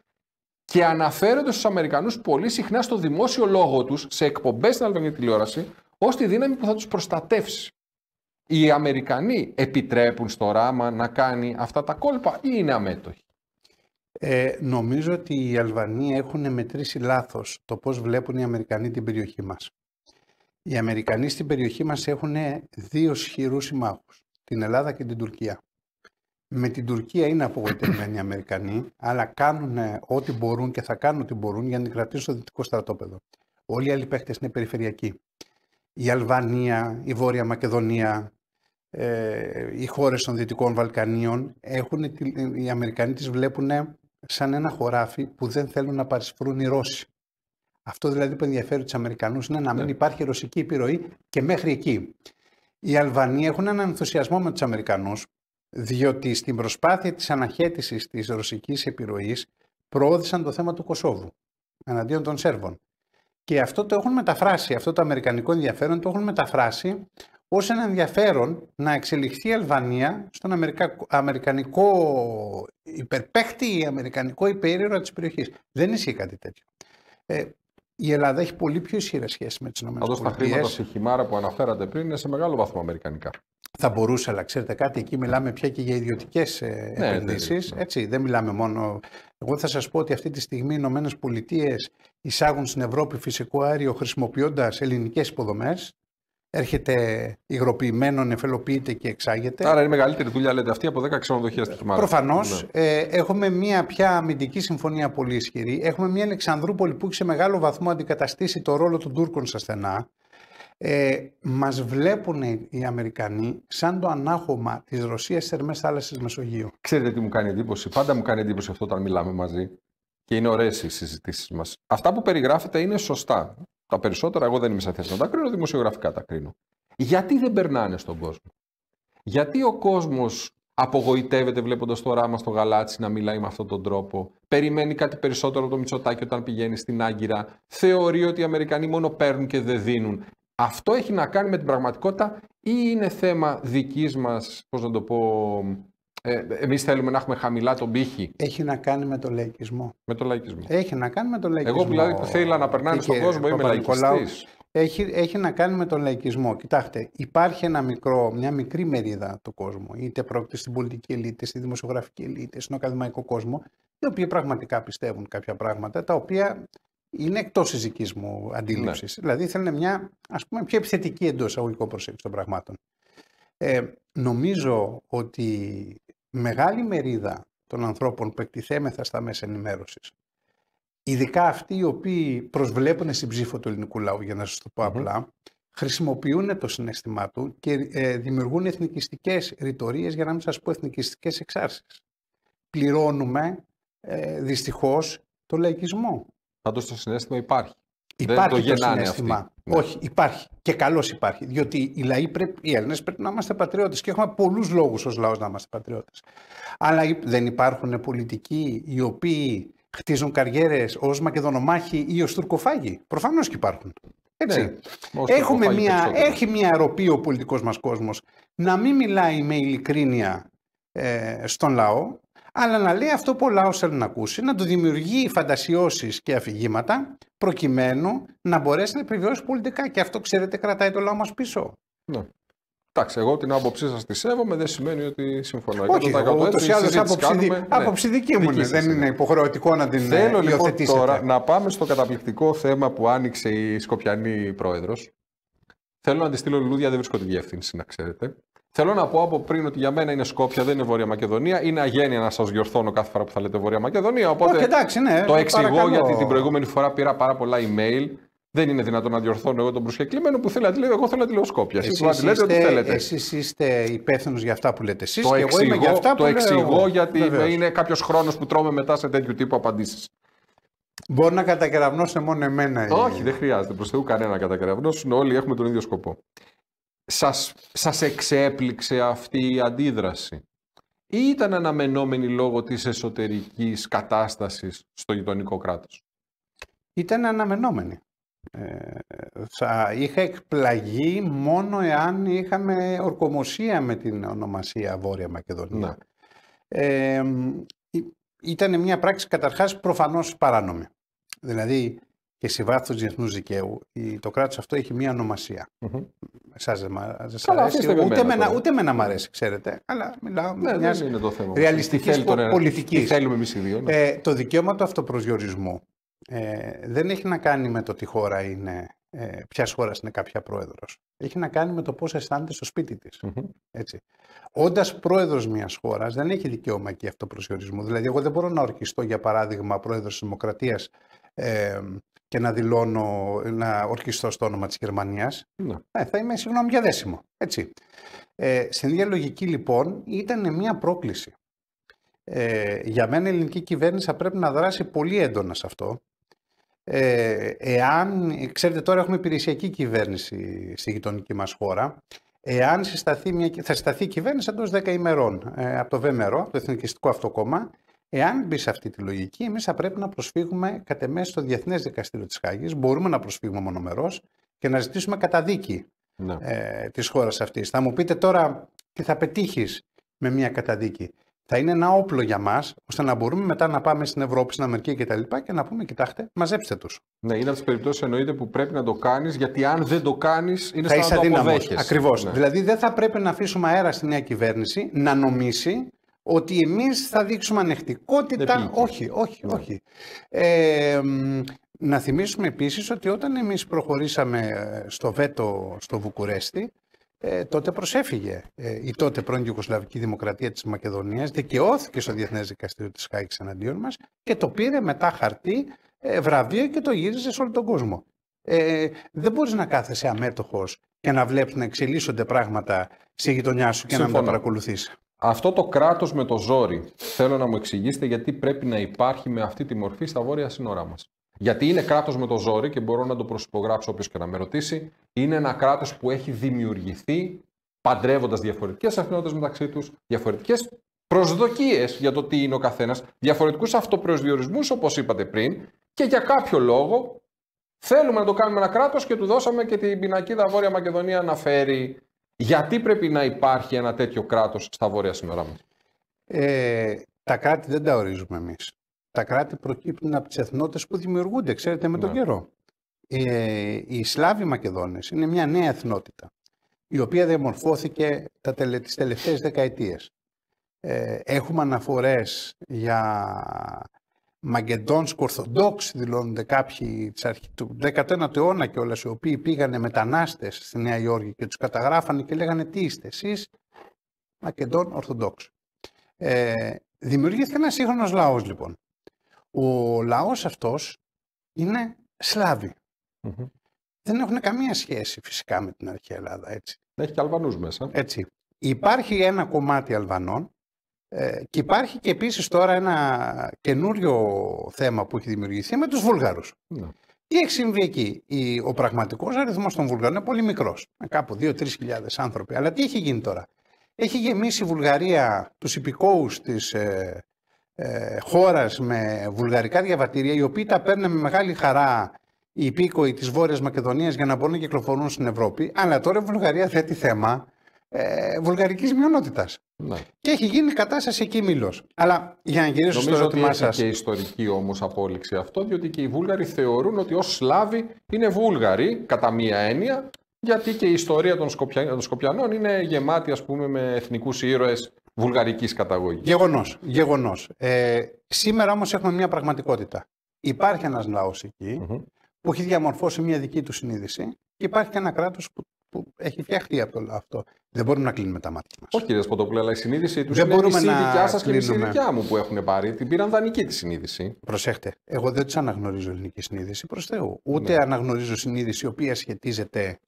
Speaker 1: και αναφέρονται στους Αμερικανούς πολύ συχνά στο δημόσιο λόγο τους, σε εκπομπές στην Αλβανία τηλεόραση, ως τη δύναμη που θα τους προστατεύσει. Οι Αμερικανοί επιτρέπουν στο ράμα να κάνει αυτά τα κόλπα ή είναι αμέτωχοι.
Speaker 2: Ε, νομίζω ότι οι Αλβανοί έχουν μετρήσει λάθος το πώς βλέπουν οι Αμερικανοί την περιοχή μας. Οι Αμερικανοί στην περιοχή μας έχουν δύο σχηρούς συμμάχους, την Ελλάδα και την Τουρκία. Με την Τουρκία είναι απογοητευμένοι οι Αμερικανοί, αλλά κάνουν ε, ό,τι μπορούν και θα κάνουν ό,τι μπορούν για να κρατήσουν το δυτικό στρατόπεδο. Όλοι οι άλλοι παίχτες είναι περιφερειακοί. Η Αλβανία, η Βόρεια Μακεδονία, ε, οι χώρες των Δυτικών Βαλκανίων, έχουν, οι Αμερικανοί τις βλέπουν σαν ένα χωράφι που δεν θέλουν να παρισφρούν οι Ρώσοι. Αυτό δηλαδή που ενδιαφέρει τους Αμερικανούς είναι να μην ναι. υπάρχει ρωσική επιρροή και μέχρι εκεί. Οι Αλβανοί έχουν έναν ενθουσιασμό με τους Αμερικανούς, διότι στην προσπάθεια της αναχέτησης της ρωσικής επιρροής προώθησαν το θέμα του Κωσόβου εναντίον των Σέρβων. Και αυτό το έχουν μεταφράσει, αυτό το αμερικανικό ενδιαφέρον το έχουν μεταφράσει ως ένα ενδιαφέρον να εξελιχθεί η Αλβανία στον αμερικανικό υπερπαίχτη ή αμερικανικό υπερήρωα της περιοχής. Δεν ισχύει κάτι τέτοιο. Ε, η Ελλάδα έχει πολύ πιο ισχυρές σχέσεις με τις ΗΠΑ. Αυτό τα χρήματα στη χυμάρα που αναφέρατε πριν είναι σε μεγάλο βαθμό αμερικανικά. Θα μπορούσε, αλλά ξέρετε κάτι, εκεί μιλάμε πια και για ιδιωτικές επενδύσει. Ναι. ναι, ναι, ναι. Δεν μιλάμε μόνο. Εγώ θα σας πω ότι αυτή τη στιγμή οι ΗΠΑ εισάγουν στην Ευρώπη φυσικό αέριο χρησιμοποιώντας ελληνικές υποδομές έρχεται υγροποιημένο, νεφελοποιείται και εξάγεται. Άρα είναι μεγαλύτερη δουλειά, λέτε, αυτή από 10 ξενοδοχεία στη Θεσσαλονίκη. Προφανώς. Ναι. Ε, έχουμε μια πια αμυντική συμφωνία πολύ ισχυρή. Έχουμε μια Αλεξανδρούπολη που έχει σε μεγάλο βαθμό αντικαταστήσει το ρόλο των Τούρκων στα στενά. Ε, μας βλέπουν οι Αμερικανοί σαν το ανάχωμα της Ρωσίας σε θερμές θάλασσες Μεσογείου.
Speaker 1: Ξέρετε τι μου κάνει εντύπωση. Πάντα μου κάνει εντύπωση αυτό όταν μιλάμε μαζί και είναι ωραίες οι συζητήσεις μας. Αυτά που περιγράφετε είναι σωστά. Τα περισσότερα, εγώ δεν είμαι σε θέση να τα κρίνω, δημοσιογραφικά τα κρίνω. Γιατί δεν περνάνε στον κόσμο. Γιατί ο κόσμος απογοητεύεται βλέποντας το ράμα στο γαλάτσι να μιλάει με αυτόν τον τρόπο. Περιμένει κάτι περισσότερο από το μισοτάκι όταν πηγαίνει στην Άγκυρα. Θεωρεί ότι οι Αμερικανοί μόνο παίρνουν και δεν δίνουν. Αυτό έχει να κάνει με την πραγματικότητα ή είναι θέμα δικής μας πώς να το πω, ε, εμείς εμεί θέλουμε να έχουμε χαμηλά τον πύχη.
Speaker 2: Έχει να κάνει με το λαϊκισμό. Με το λαϊκισμό. Έχει να κάνει με το λαϊκισμό. Εγώ δηλαδή που θέλω να περνάνε στον κόσμο, είμαι λαϊκιστής. Έχει, έχει να κάνει με τον λαϊκισμό. Κοιτάξτε, υπάρχει ένα μικρό, μια μικρή μερίδα του κόσμου, είτε πρόκειται στην πολιτική ελίτ, στη δημοσιογραφική ελίτ, στον ακαδημαϊκό κόσμο, οι οποίοι πραγματικά πιστεύουν κάποια πράγματα, τα οποία είναι εκτός τη δική μου αντίληψης. Ναι. Δηλαδή θέλουν μια ας πούμε, πιο επιθετική εντός εισαγωγικών προσέγγιση των πραγμάτων. Ε, νομίζω ότι μεγάλη μερίδα των ανθρώπων που εκτιθέμεθα στα μέσα ενημέρωσης, ειδικά αυτοί οι οποίοι προσβλέπουν στην ψήφο του ελληνικού λαού, για να σας το πω απλά, χρησιμοποιούν το συνέστημά του και ε, δημιουργούν εθνικιστικές ρητορίες για να μην σας πω εθνικιστικές εξάρσεις. Πληρώνουμε ε, δυστυχώς το λαϊκισμό. Πάντως το συνέστημα υπάρχει. Υπάρχει το, το συνέστημα. Ναι. Όχι, υπάρχει. Και καλώς υπάρχει. Διότι οι, λαοί πρέπει, οι Έλληνες πρέπει να είμαστε πατριώτες και έχουμε πολλούς λόγους ως λαός να είμαστε πατριώτες. Αλλά δεν υπάρχουν πολιτικοί οι οποίοι χτίζουν καριέρες ως μακεδονομάχοι ή ως τουρκοφάγοι. Προφανώς και υπάρχουν. Έτσι. Ναι, έχουμε μια, έχει μια αροπή ο πολιτικός μας κόσμος να μην μιλάει με ειλικρίνεια ε, στον λαό αλλά να λέει αυτό που ο λαός θέλει να ακούσει, να του δημιουργεί φαντασιώσεις και αφηγήματα, προκειμένου να μπορέσει να επιβιώσει πολιτικά. Και αυτό, ξέρετε, κρατάει το λαό μας πίσω. Ναι. Εντάξει, εγώ την άποψή σας τη σέβομαι, δεν σημαίνει ότι
Speaker 1: συμφωνώ. Όχι, ούτως ή άλλω ναι, άποψη δική μου είναι. Δεν
Speaker 2: είναι, είναι υποχρεωτικό να την ε, Θέλω λοιπόν τώρα
Speaker 1: να πάμε στο καταπληκτικό θέμα που άνοιξε η Σκοπιανή πρόεδρος. Θέλω να τη στείλω λουλούδια, δεν βρίσκω τη διεύθυνση, να ξέρετε. Θέλω να πω από πριν ότι για μένα είναι Σκόπια, δεν είναι Βόρεια Μακεδονία. Είναι αγένεια να σας γιορθώνω κάθε φορά που θα λέτε Βόρεια Μακεδονία. Οπότε εντάξει, ναι, το εξηγώ γιατί την προηγούμενη φορά πήρα πάρα πολλά email. Δεν είναι δυνατόν να διορθώνω εγώ τον προσκεκλημένο που θέλει να τη λέει Εγώ θέλω να τη λέω Σκόπια. Εσείς
Speaker 2: είστε υπεύθυνος για αυτά που λέτε εσείς. Το εξηγώ, εγώ για αυτά που το εξηγώ γιατί Βεβαίως.
Speaker 1: είναι κάποιος χρόνος που τρώμε μετά σε τέτοιου τύπου απαντήσεις. Μπορεί να κατακεραυνώσουν μόνο εμένα. Όχι, δεν χρειάζεται προς Θεού κανένα να Όλοι έχουμε τον ίδιο σκοπό σας, σας εξέπληξε αυτή η αντίδραση ή ήταν αναμενόμενη λόγω της εσωτερικής κατάστασης στο γειτονικό
Speaker 2: κράτος. Ήταν αναμενόμενη. Ε, θα είχα εκπλαγεί μόνο εάν είχαμε ορκομοσία με την ονομασία Βόρεια Μακεδονία. Ναι. Ε, ήταν μια πράξη καταρχάς προφανώς παράνομη. Δηλαδή και σε βάθος διεθνούς δικαίου. Το κράτος αυτό έχει μία Εσάς δεν μ' αρέσει. Ούτε, με εμένα, ούτε μ' αρέσει, ξέρετε. Αλλά μιλάω με μια ρεαλιστική πολιτική. Θέλουμε εμείς οι δύο. Ναι. Ε, το δικαίωμα του αυτοπροσδιορισμού ε, δεν έχει να κάνει με το τι χώρα είναι, ε, ποιας χώρας είναι κάποια πρόεδρος. Έχει να κάνει με το πώς αισθάνεται στο σπίτι της. Όντας πρόεδρος μιας χώρας, δεν έχει δικαίωμα εκεί αυτοπροσδιορισμού. Δηλαδή, εγώ δεν μπορώ να ορκιστώ, για παράδειγμα, πρόεδρος της Δημοκρατίας ε, και να δηλώνω, να ορκιστώ στο όνομα της Γερμανίας, ναι. Ε, θα είμαι συγγνώμη για δέσιμο. Έτσι. Ε, στην ίδια λογική λοιπόν ήταν μια πρόκληση. Ε, για μένα η ελληνική κυβέρνηση θα πρέπει να δράσει πολύ έντονα σε αυτό. Ε, εάν, ξέρετε τώρα έχουμε υπηρεσιακή κυβέρνηση στη γειτονική μας χώρα, εάν συσταθεί μια, θα συσταθεί η κυβέρνηση εντός 10 ημερών ε, από το ΒΕΜΕΡΟ, το Εθνικιστικό Αυτοκόμμα, Εάν μπει σε αυτή τη λογική, εμείς θα πρέπει να προσφύγουμε κατ' εμές στο Διεθνές Δικαστήριο της Χάγης. Μπορούμε να προσφύγουμε μονομερός και να ζητήσουμε καταδίκη ναι. ε, της χώρας αυτής. Θα μου πείτε τώρα τι θα πετύχεις με μια καταδίκη. Θα είναι ένα όπλο για μας, ώστε να μπορούμε μετά να πάμε στην Ευρώπη, στην Αμερική κτλ. Και, και να πούμε: Κοιτάξτε, μαζέψτε τους.
Speaker 1: Ναι, είναι από τις περιπτώσεις εννοείται που πρέπει να το κάνεις, γιατί αν δεν το κάνεις,
Speaker 2: είναι σαν να το Ακριβώς. Ναι. Δηλαδή, δεν θα πρέπει να αφήσουμε αέρα στη νέα κυβέρνηση να νομίσει ότι εμείς θα δείξουμε ανεκτικότητα. Όχι, όχι, ναι. όχι. Ε, να θυμίσουμε επίσης ότι όταν εμείς προχωρήσαμε ε, στο βέτο στο Βουκουρέστι, ε, τότε προσέφυγε ε, η τότε πρώην Ιουγκοσλαβική Δημοκρατία της Μακεδονίας, δικαιώθηκε στο Διεθνές Δικαστήριο της ΧΑΙΚΣ εναντίον μας και το πήρε μετά χαρτί ε, βραβείο και το γύριζε σε όλο τον κόσμο. Ε, δεν μπορείς να κάθεσαι αμέτωχος και να βλέπεις να εξελίσσονται πράγματα στη γειτονιά σου και να μην τα παρακολουθείς. Αυτό
Speaker 1: το κράτος με το ζόρι, θέλω να μου εξηγήσετε γιατί πρέπει να υπάρχει με αυτή τη μορφή στα βόρεια σύνορά μας. Γιατί είναι κράτος με το ζόρι και μπορώ να το προσυπογράψω όποιος και να με ρωτήσει, είναι ένα κράτος που έχει δημιουργηθεί παντρεύοντας διαφορετικές εθνότητες μεταξύ τους, διαφορετικές προσδοκίες για το τι είναι ο καθένας, διαφορετικούς αυτοπροσδιορισμούς όπως είπατε πριν και για κάποιο λόγο θέλουμε να το κάνουμε ένα κράτος και του δώσαμε και την πινακίδα Βόρεια Μακεδονία να φέρει γιατί πρέπει να υπάρχει ένα τέτοιο κράτος στα βόρεια σύνορά μας.
Speaker 2: Ε, τα κράτη δεν τα ορίζουμε εμείς. Τα κράτη προκύπτουν από τις εθνότητες που δημιουργούνται, ξέρετε, με τον ναι. καιρό. Ε, οι Σλάβοι Μακεδόνες είναι μια νέα εθνότητα, η οποία διαμορφώθηκε τα τελε, τις τελευταίες δεκαετίες. Ε, έχουμε αναφορές για Μαγκεντόνσκ Ορθοδόξοι δηλώνονται κάποιοι του 19ου αιώνα και όλες οι οποίοι πήγανε μετανάστες στη Νέα Υόρκη και τους καταγράφανε και λέγανε τι είστε εσείς, Μακεντών Ορθοδόξοι. Ε, δημιουργήθηκε ένας σύγχρονος λαός λοιπόν. Ο λαός αυτός είναι Δεν έχουν καμία σχέση φυσικά με την αρχαία Ελλάδα έτσι. Έχει και Αλβανούς μέσα. Έτσι. Υπάρχει ένα κομμάτι Αλβανών ε, και υπάρχει και επίσης τώρα ένα καινούριο θέμα που έχει δημιουργηθεί με τους Βούλγαρους. Ναι. Τι έχει συμβεί εκεί. ο πραγματικός αριθμός των Βουλγαρών είναι πολύ μικρός. Ε, κάπου 2-3 χιλιάδες άνθρωποι. Αλλά τι έχει γίνει τώρα. Έχει γεμίσει η Βουλγαρία τους υπηκόους της ε, ε, χώρας με βουλγαρικά διαβατήρια, οι οποίοι τα παίρνουν με μεγάλη χαρά οι υπήκοοι της Βόρειας Μακεδονίας για να μπορούν να κυκλοφορούν στην Ευρώπη. Αλλά τώρα η Βουλγαρία θέτει θέμα ε, βουλγαρικής μειονότητας. Ναι. Και έχει γίνει κατάσταση εκεί μήλος. Αλλά για να γυρίσω στο ερώτημά σας. και
Speaker 1: ιστορική όμως απόλυξη αυτό, διότι και οι Βούλγαροι θεωρούν ότι ως Σλάβοι είναι Βούλγαροι, κατά μία έννοια, γιατί και η ιστορία των, Σκοπια... των Σκοπιανών είναι γεμάτη, ας πούμε, με εθνικούς ήρωες βουλγαρικής καταγωγής.
Speaker 2: Γεγονός, Ε, σήμερα όμως έχουμε μια πραγματικότητα. ένας λαός λαός που έχει διαμορφώσει μια δική του συνείδηση και υπάρχει και ένα κράτος που έχει φτιαχτεί από το, αυτό. Δεν μπορούμε να κλείνουμε τα μάτια
Speaker 1: μας. Όχι, κύριε Σποτοπούλα, αλλά η συνείδησή τους είναι μπορούμε δικιά σας και η δικιά μου που έχουν πάρει. Την πήραν δανεική τη συνείδηση. Προσέχτε.
Speaker 2: Εγώ δεν τους αναγνωρίζω ελληνική συνείδηση προς Θεού. Ούτε ναι. αναγνωρίζω συνείδηση η οποία σχετίζεται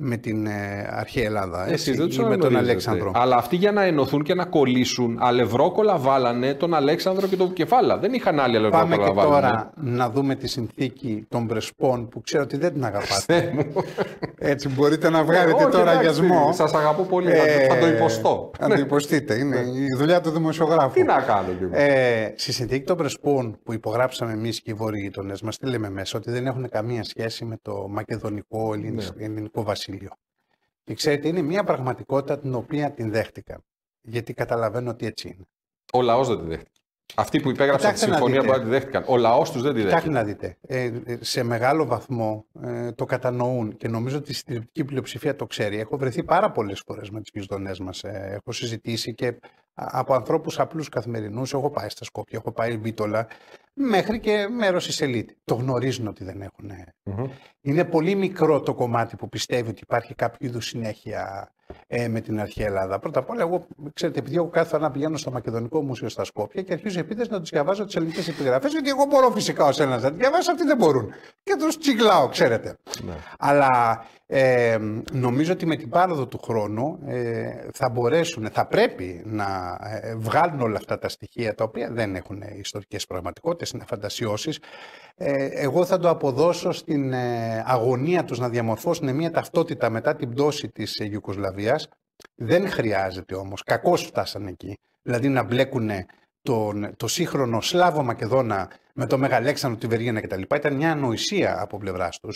Speaker 2: με την ε, αρχαία Ελλάδα ε, ή με τον Αλέξανδρο. Αλλά
Speaker 1: αυτοί για να ενωθούν και να κολλήσουν αλευρόκολα βάλανε τον Αλέξανδρο και τον Κεφάλα. Δεν είχαν άλλη αλευρόκολα Πάμε και τώρα ε.
Speaker 2: να δούμε τη συνθήκη των Πρεσπών που ξέρω ότι δεν την αγαπάτε. έτσι μπορείτε να βγάλετε ε, τώρα αγιασμό. Σας αγαπώ πολύ, ε, θα το υποστώ. Θα το υποστείτε, είναι ναι. η δουλειά του δημοσιογράφου. Τι να κάνω λοιπόν. Ε, στη συνθήκη των Πρεσπών που υπογράψαμε εμείς και οι βόρειοι μα μας, τι λέμε μέσα, ότι δεν έχουν καμία σχέση με το μακεδονικό ναι. ελληνικό βασίλειο Βασίλειο. Και ξέρετε, είναι μια πραγματικότητα την οποία την δέχτηκα. Γιατί καταλαβαίνω ότι έτσι είναι.
Speaker 1: Ο λαός δεν τη δέχτηκε. Αυτοί που υπέγραψαν τη συμφωνία μπορεί να τη δέχτηκαν. Ο λαός τους δεν τη δέχτηκε. Κοιτάξτε να
Speaker 2: δείτε. Ε, ε, σε μεγάλο βαθμό ε, το κατανοούν και νομίζω ότι η συντριπτική πλειοψηφία το ξέρει. Έχω βρεθεί πάρα πολλές φορές με τις γειτονές μας. Ε, έχω συζητήσει και από ανθρώπους απλούς καθημερινούς, έχω πάει στα Σκόπια, έχω πάει Μπίτολα, μέχρι και μέρος της ελίτ. Το γνωρίζουν ότι δεν εχουν Είναι πολύ μικρό το κομμάτι που πιστεύει ότι υπάρχει κάποιο είδους συνέχεια ε, με την αρχαία Ελλάδα. Πρώτα απ' όλα, εγώ ξέρετε, επειδή εγώ κάθε φορά πηγαίνω στο Μακεδονικό Μουσείο στα Σκόπια και αρχίζω επίτες να τους διαβάζω τις ελληνικές επιγραφές, γιατί εγώ μπορώ φυσικά ως ένα να τις διαβάσω, αυτοί δεν μπορούν. Και τους τσιγκλάω, ξέρετε. Ναι. Αλλά ε, νομίζω ότι με την πάροδο του χρόνου ε, θα μπορέσουν, θα πρέπει να ε, ε, βγάλουν όλα αυτά τα στοιχεία τα οποία δεν έχουν ιστορικές πραγματικότητες, είναι φαντασιώσεις. Ε, εγώ θα το αποδώσω στην αγωνία τους να διαμορφώσουν μια ταυτότητα μετά την πτώση της Ιουκοσλαβίας. Δεν χρειάζεται όμως, κακώς φτάσαν εκεί, δηλαδή να μπλέκουν τον, το σύγχρονο Σλάβο Μακεδόνα με το Μεγαλέξανο, τη Βεργίνα κτλ. Ήταν μια ανοησία από πλευράς τους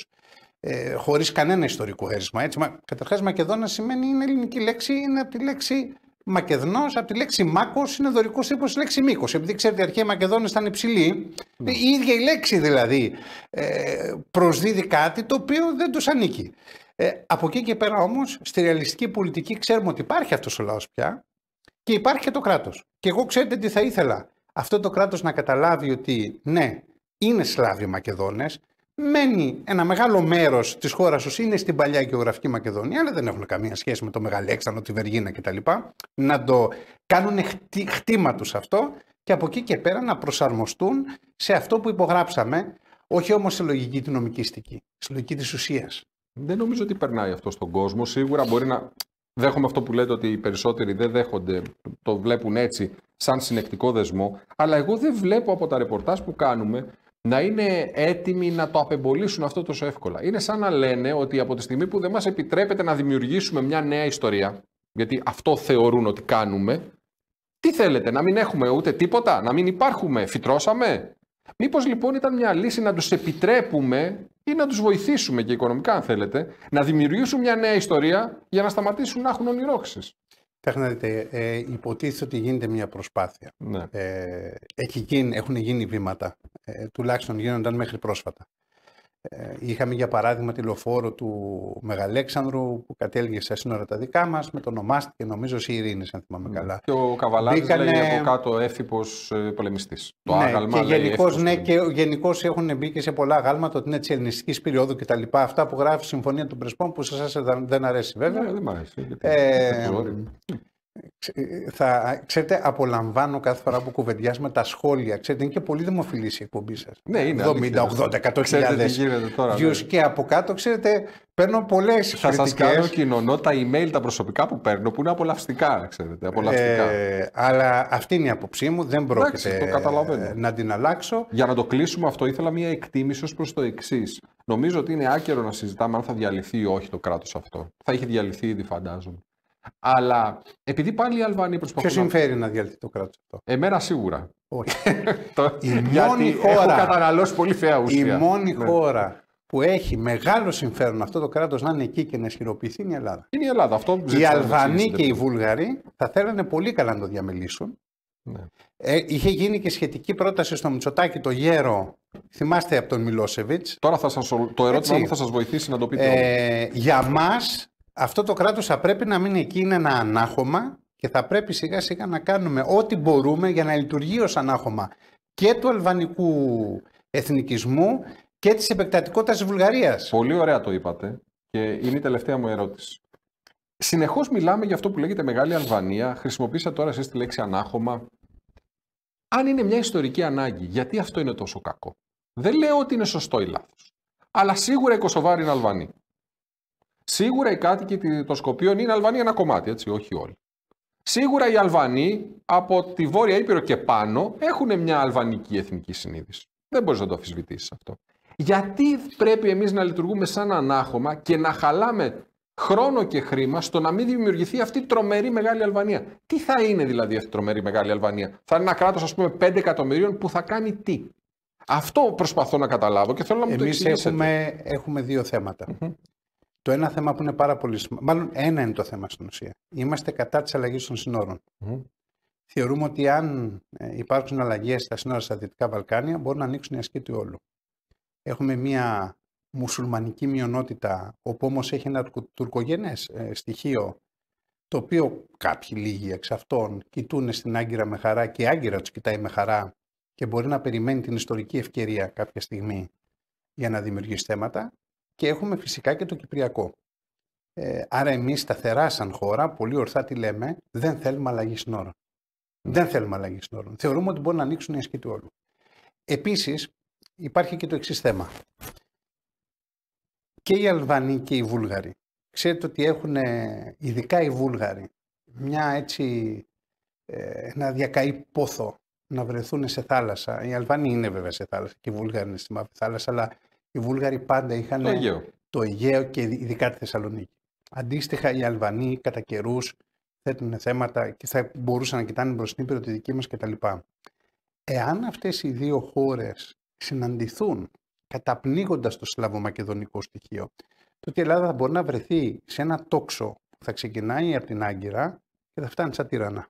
Speaker 2: ε, χωρίς κανένα ιστορικό έρισμα. Έτσι, μα, καταρχάς Μακεδόνα σημαίνει, είναι ελληνική λέξη, είναι από τη λέξη Μακεδονός, από τη λέξη Μάκος είναι δωρικός ύπο στη λέξη Μήκος. Επειδή ξέρετε, οι αρχαίοι Μακεδόνες ήταν υψηλοί, ναι. η ίδια η λέξη δηλαδή ε, προσδίδει κάτι το οποίο δεν τους ανήκει. Ε, από εκεί και πέρα όμως, στη ρεαλιστική πολιτική ξέρουμε ότι υπάρχει αυτός ο λαός πια και υπάρχει και το κράτος. Και εγώ ξέρετε τι θα ήθελα. Αυτό το κράτος να καταλάβει ότι ναι, είναι Σλάβοι Μακεδόνες, μένει ένα μεγάλο μέρος της χώρας τους είναι στην παλιά γεωγραφική Μακεδονία, αλλά δεν έχουν καμία σχέση με το Μεγαλέξανο, τη Βεργίνα κτλ. Να το κάνουν χτί, τους αυτό και από εκεί και πέρα να προσαρμοστούν σε αυτό που υπογράψαμε, όχι όμως σε λογική τη στική, στη λογική της ουσίας. Δεν νομίζω ότι περνάει αυτό στον
Speaker 1: κόσμο. Σίγουρα μπορεί να. Δέχομαι αυτό που λέτε ότι οι περισσότεροι δεν δέχονται, το βλέπουν έτσι, σαν συνεκτικό δεσμό. Αλλά εγώ δεν βλέπω από τα ρεπορτάζ που κάνουμε να είναι έτοιμοι να το απεμπολίσουν αυτό τόσο εύκολα. Είναι σαν να λένε ότι από τη στιγμή που δεν μας επιτρέπεται να δημιουργήσουμε μια νέα ιστορία, γιατί αυτό θεωρούν ότι κάνουμε, τι θέλετε, να μην έχουμε ούτε τίποτα, να μην υπάρχουμε, φυτρώσαμε. Μήπως λοιπόν ήταν μια λύση να τους επιτρέπουμε ή να τους βοηθήσουμε και οικονομικά αν θέλετε, να δημιουργήσουν μια νέα
Speaker 2: ιστορία για να σταματήσουν να έχουν ονειρόξεις. Τέχνατε, ε, υποτίθεται ότι γίνεται μια προσπάθεια. Ναι. Ε, έχει γίνει, έχουν γίνει βήματα. Ε, τουλάχιστον γίνονταν μέχρι πρόσφατα. Ε, είχαμε για παράδειγμα τη λοφόρο του Μεγαλέξανδρου που κατέληγε στα σύνορα τα δικά μας, με το ονομάστηκε νομίζω οι Ειρήνης, αν θυμάμαι ναι. καλά. Και
Speaker 1: ο καβαλάρη Μπήκανε... λέει από κάτω έφυπο ε, πολεμιστής. Το ναι, άγαλμα και γενικώ ναι,
Speaker 2: και γενικώς έχουν μπει και σε πολλά αγάλματα ότι είναι της ελληνιστικής περίοδου κτλ. Αυτά που γράφει η Συμφωνία των Πρεσπών που σα δεν αρέσει βέβαια. Ναι, δεν μ' αρέσει. Γιατί... Ε... Ε, θα, ξέρετε, απολαμβάνω κάθε φορά που κουβεντιάζουμε τα σχόλια. Ξέρετε, είναι και πολύ δημοφιλής η εκπομπή σας. Ναι, είναι. 70, 80, 100 και από κάτω, ξέρετε, παίρνω πολλές Θα σας κάνω
Speaker 1: κοινωνώ τα email, τα προσωπικά που παίρνω, που είναι απολαυστικά, ξέρετε. Απολαυστικά. Ε, αλλά αυτή είναι η άποψή μου. Δεν
Speaker 2: πρόκειται Εντάξει, να την αλλάξω.
Speaker 1: Για να το κλείσουμε αυτό, ήθελα μία εκτίμηση ως προς το εξής. Νομίζω ότι είναι άκερο να συζητάμε αν θα διαλυθεί ή όχι το κράτος αυτό. Θα είχε διαλυθεί ήδη, φαντάζομαι. Αλλά επειδή πάλι οι Αλβανοί προσπαθούν. Ποιος συμφέρει να
Speaker 2: διαλυθεί το κράτος αυτό. Εμένα σίγουρα. Όχι. η μόνη Γιατί χώρα. Έχω καταναλώσει
Speaker 1: πολύ φαία ουσία. Η μόνη ναι.
Speaker 2: χώρα που έχει μεγάλο συμφέρον αυτό το κράτος να είναι εκεί και να ισχυροποιηθεί είναι η Ελλάδα. Είναι η Ελλάδα. Αυτό οι Αλβανοί και οι Βούλγαροι θα θέλανε πολύ καλά να το διαμελήσουν. Ναι. Ε, είχε γίνει και σχετική πρόταση στο Μητσοτάκι το γέρο, θυμάστε από τον Μιλόσεβιτ. Τώρα θα σας, το ερώτημα θα σας βοηθήσει να το πείτε. Ε, για μας αυτό το κράτος θα πρέπει να μείνει εκεί, είναι ένα ανάχωμα και θα πρέπει σιγά σιγά να κάνουμε ό,τι μπορούμε για να λειτουργεί ως ανάχωμα και του αλβανικού εθνικισμού και της επεκτατικότητας της Βουλγαρίας. Πολύ ωραία το είπατε και είναι η τελευταία μου
Speaker 1: ερώτηση. Συνεχώς μιλάμε για αυτό που λέγεται Μεγάλη Αλβανία, χρησιμοποίησα τώρα εσείς τη λέξη ανάχωμα. Αν είναι μια ιστορική ανάγκη, γιατί αυτό είναι τόσο κακό. Δεν λέω ότι είναι σωστό ή λάθος. Αλλά σίγουρα οι Κωσοβάροι είναι Αλβανοί. Σίγουρα οι κάτοικοι των Σκοπίων είναι Αλβανοί ένα κομμάτι, έτσι, όχι όλοι. Σίγουρα οι Αλβανοί από τη Βόρεια Ήπειρο και πάνω έχουν μια αλβανική εθνική συνείδηση. Δεν μπορείς να το αφισβητήσει αυτό. Γιατί πρέπει εμείς να λειτουργούμε σαν ανάχωμα και να χαλάμε χρόνο και χρήμα στο να μην δημιουργηθεί αυτή η τρομερή μεγάλη Αλβανία. Τι θα είναι δηλαδή αυτή η τρομερή μεγάλη Αλβανία. Θα είναι ένα κράτος, ας πούμε, 5 εκατομμυρίων που θα κάνει τι. Αυτό προσπαθώ να καταλάβω και θέλω να μου Εμείς το εξηγήσετε. Εμεί
Speaker 2: έχουμε, έχουμε δύο το ένα θέμα που είναι πάρα πολύ σημαντικό, μάλλον ένα είναι το θέμα στην ουσία. Είμαστε κατά της αλλαγής των συνόρων. Θεωρούμε ότι αν ε, υπάρξουν αλλαγές στα σύνορα στα Δυτικά Βαλκάνια, μπορούν να ανοίξουν οι του όλου. Έχουμε μια μουσουλμανική μειονότητα, όπου όμως έχει ένα τουρκογενές ε, στοιχείο, το οποίο κάποιοι λίγοι εξ αυτών κοιτούν στην Άγκυρα με χαρά και η Άγκυρα τους κοιτάει με χαρά και μπορεί να περιμένει την ιστορική ευκαιρία κάποια στιγμή για να δημιουργήσει θέματα και έχουμε φυσικά και το Κυπριακό. Ε, άρα εμείς σταθερά σαν χώρα, πολύ ορθά τη λέμε, δεν θέλουμε αλλαγή συνόρων. Δεν θέλουμε αλλαγή συνόρων. Θεωρούμε ότι μπορεί να ανοίξουν οι ασκοί του όλου. Επίσης υπάρχει και το εξής θέμα. Και οι Αλβανοί και οι Βούλγαροι. Ξέρετε ότι έχουν, ε, ειδικά οι Βούλγαροι, μια έτσι, ε, ένα διακαή πόθο να βρεθούν σε θάλασσα. Οι Αλβανοί είναι βέβαια σε θάλασσα και οι Βούλγαροι είναι στη Μαύρη Θάλασσα, αλλά οι Βούλγαροι πάντα είχαν το Αιγαίο, και ειδικά τη Θεσσαλονίκη. Αντίστοιχα, οι Αλβανοί κατά καιρούς θέτουν θέματα και θα μπορούσαν να κοιτάνε μπροστά την Ήπειρο τη δική μας κτλ. Εάν αυτές οι δύο χώρες συναντηθούν καταπνίγοντας το σλαβομακεδονικό στοιχείο, τότε η Ελλάδα θα μπορεί να βρεθεί σε ένα τόξο που θα ξεκινάει από την Άγκυρα και θα φτάνει σαν τυρανά.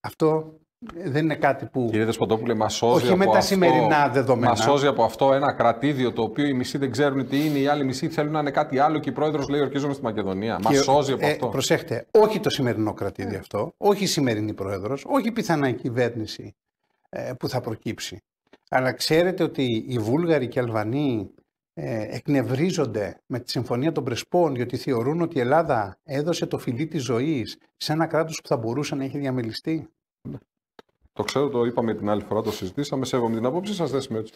Speaker 2: Αυτό δεν είναι
Speaker 1: κάτι που. Κύριε Δεσποντόπουλε, μας σώζει. Όχι με τα σημερινά δεδομένα. Μας σώζει από αυτό ένα κρατήδιο το οποίο οι μισοί δεν ξέρουν τι είναι, οι άλλοι μισοί θέλουν να είναι κάτι άλλο και η πρόεδρος λέει ορκίζομαι στη Μακεδονία. Μας σώζει από ε, αυτό.
Speaker 2: Προσέχτε, όχι το σημερινό κρατήδιο αυτό, όχι η σημερινή πρόεδρος, όχι η πιθανά κυβέρνηση ε, που θα προκύψει. Αλλά ξέρετε ότι οι Βούλγαροι και οι Αλβανοί ε, εκνευρίζονται με τη Συμφωνία των Πρεσπών γιατί θεωρούν ότι η Ελλάδα έδωσε το φιλί της ζωής σε ένα κράτος που θα μπορούσε να έχει διαμελιστεί.
Speaker 1: Το ξέρω, το είπαμε την άλλη φορά, το συζητήσαμε. Σέβομαι την απόψη σας, δεν συμμετέχω.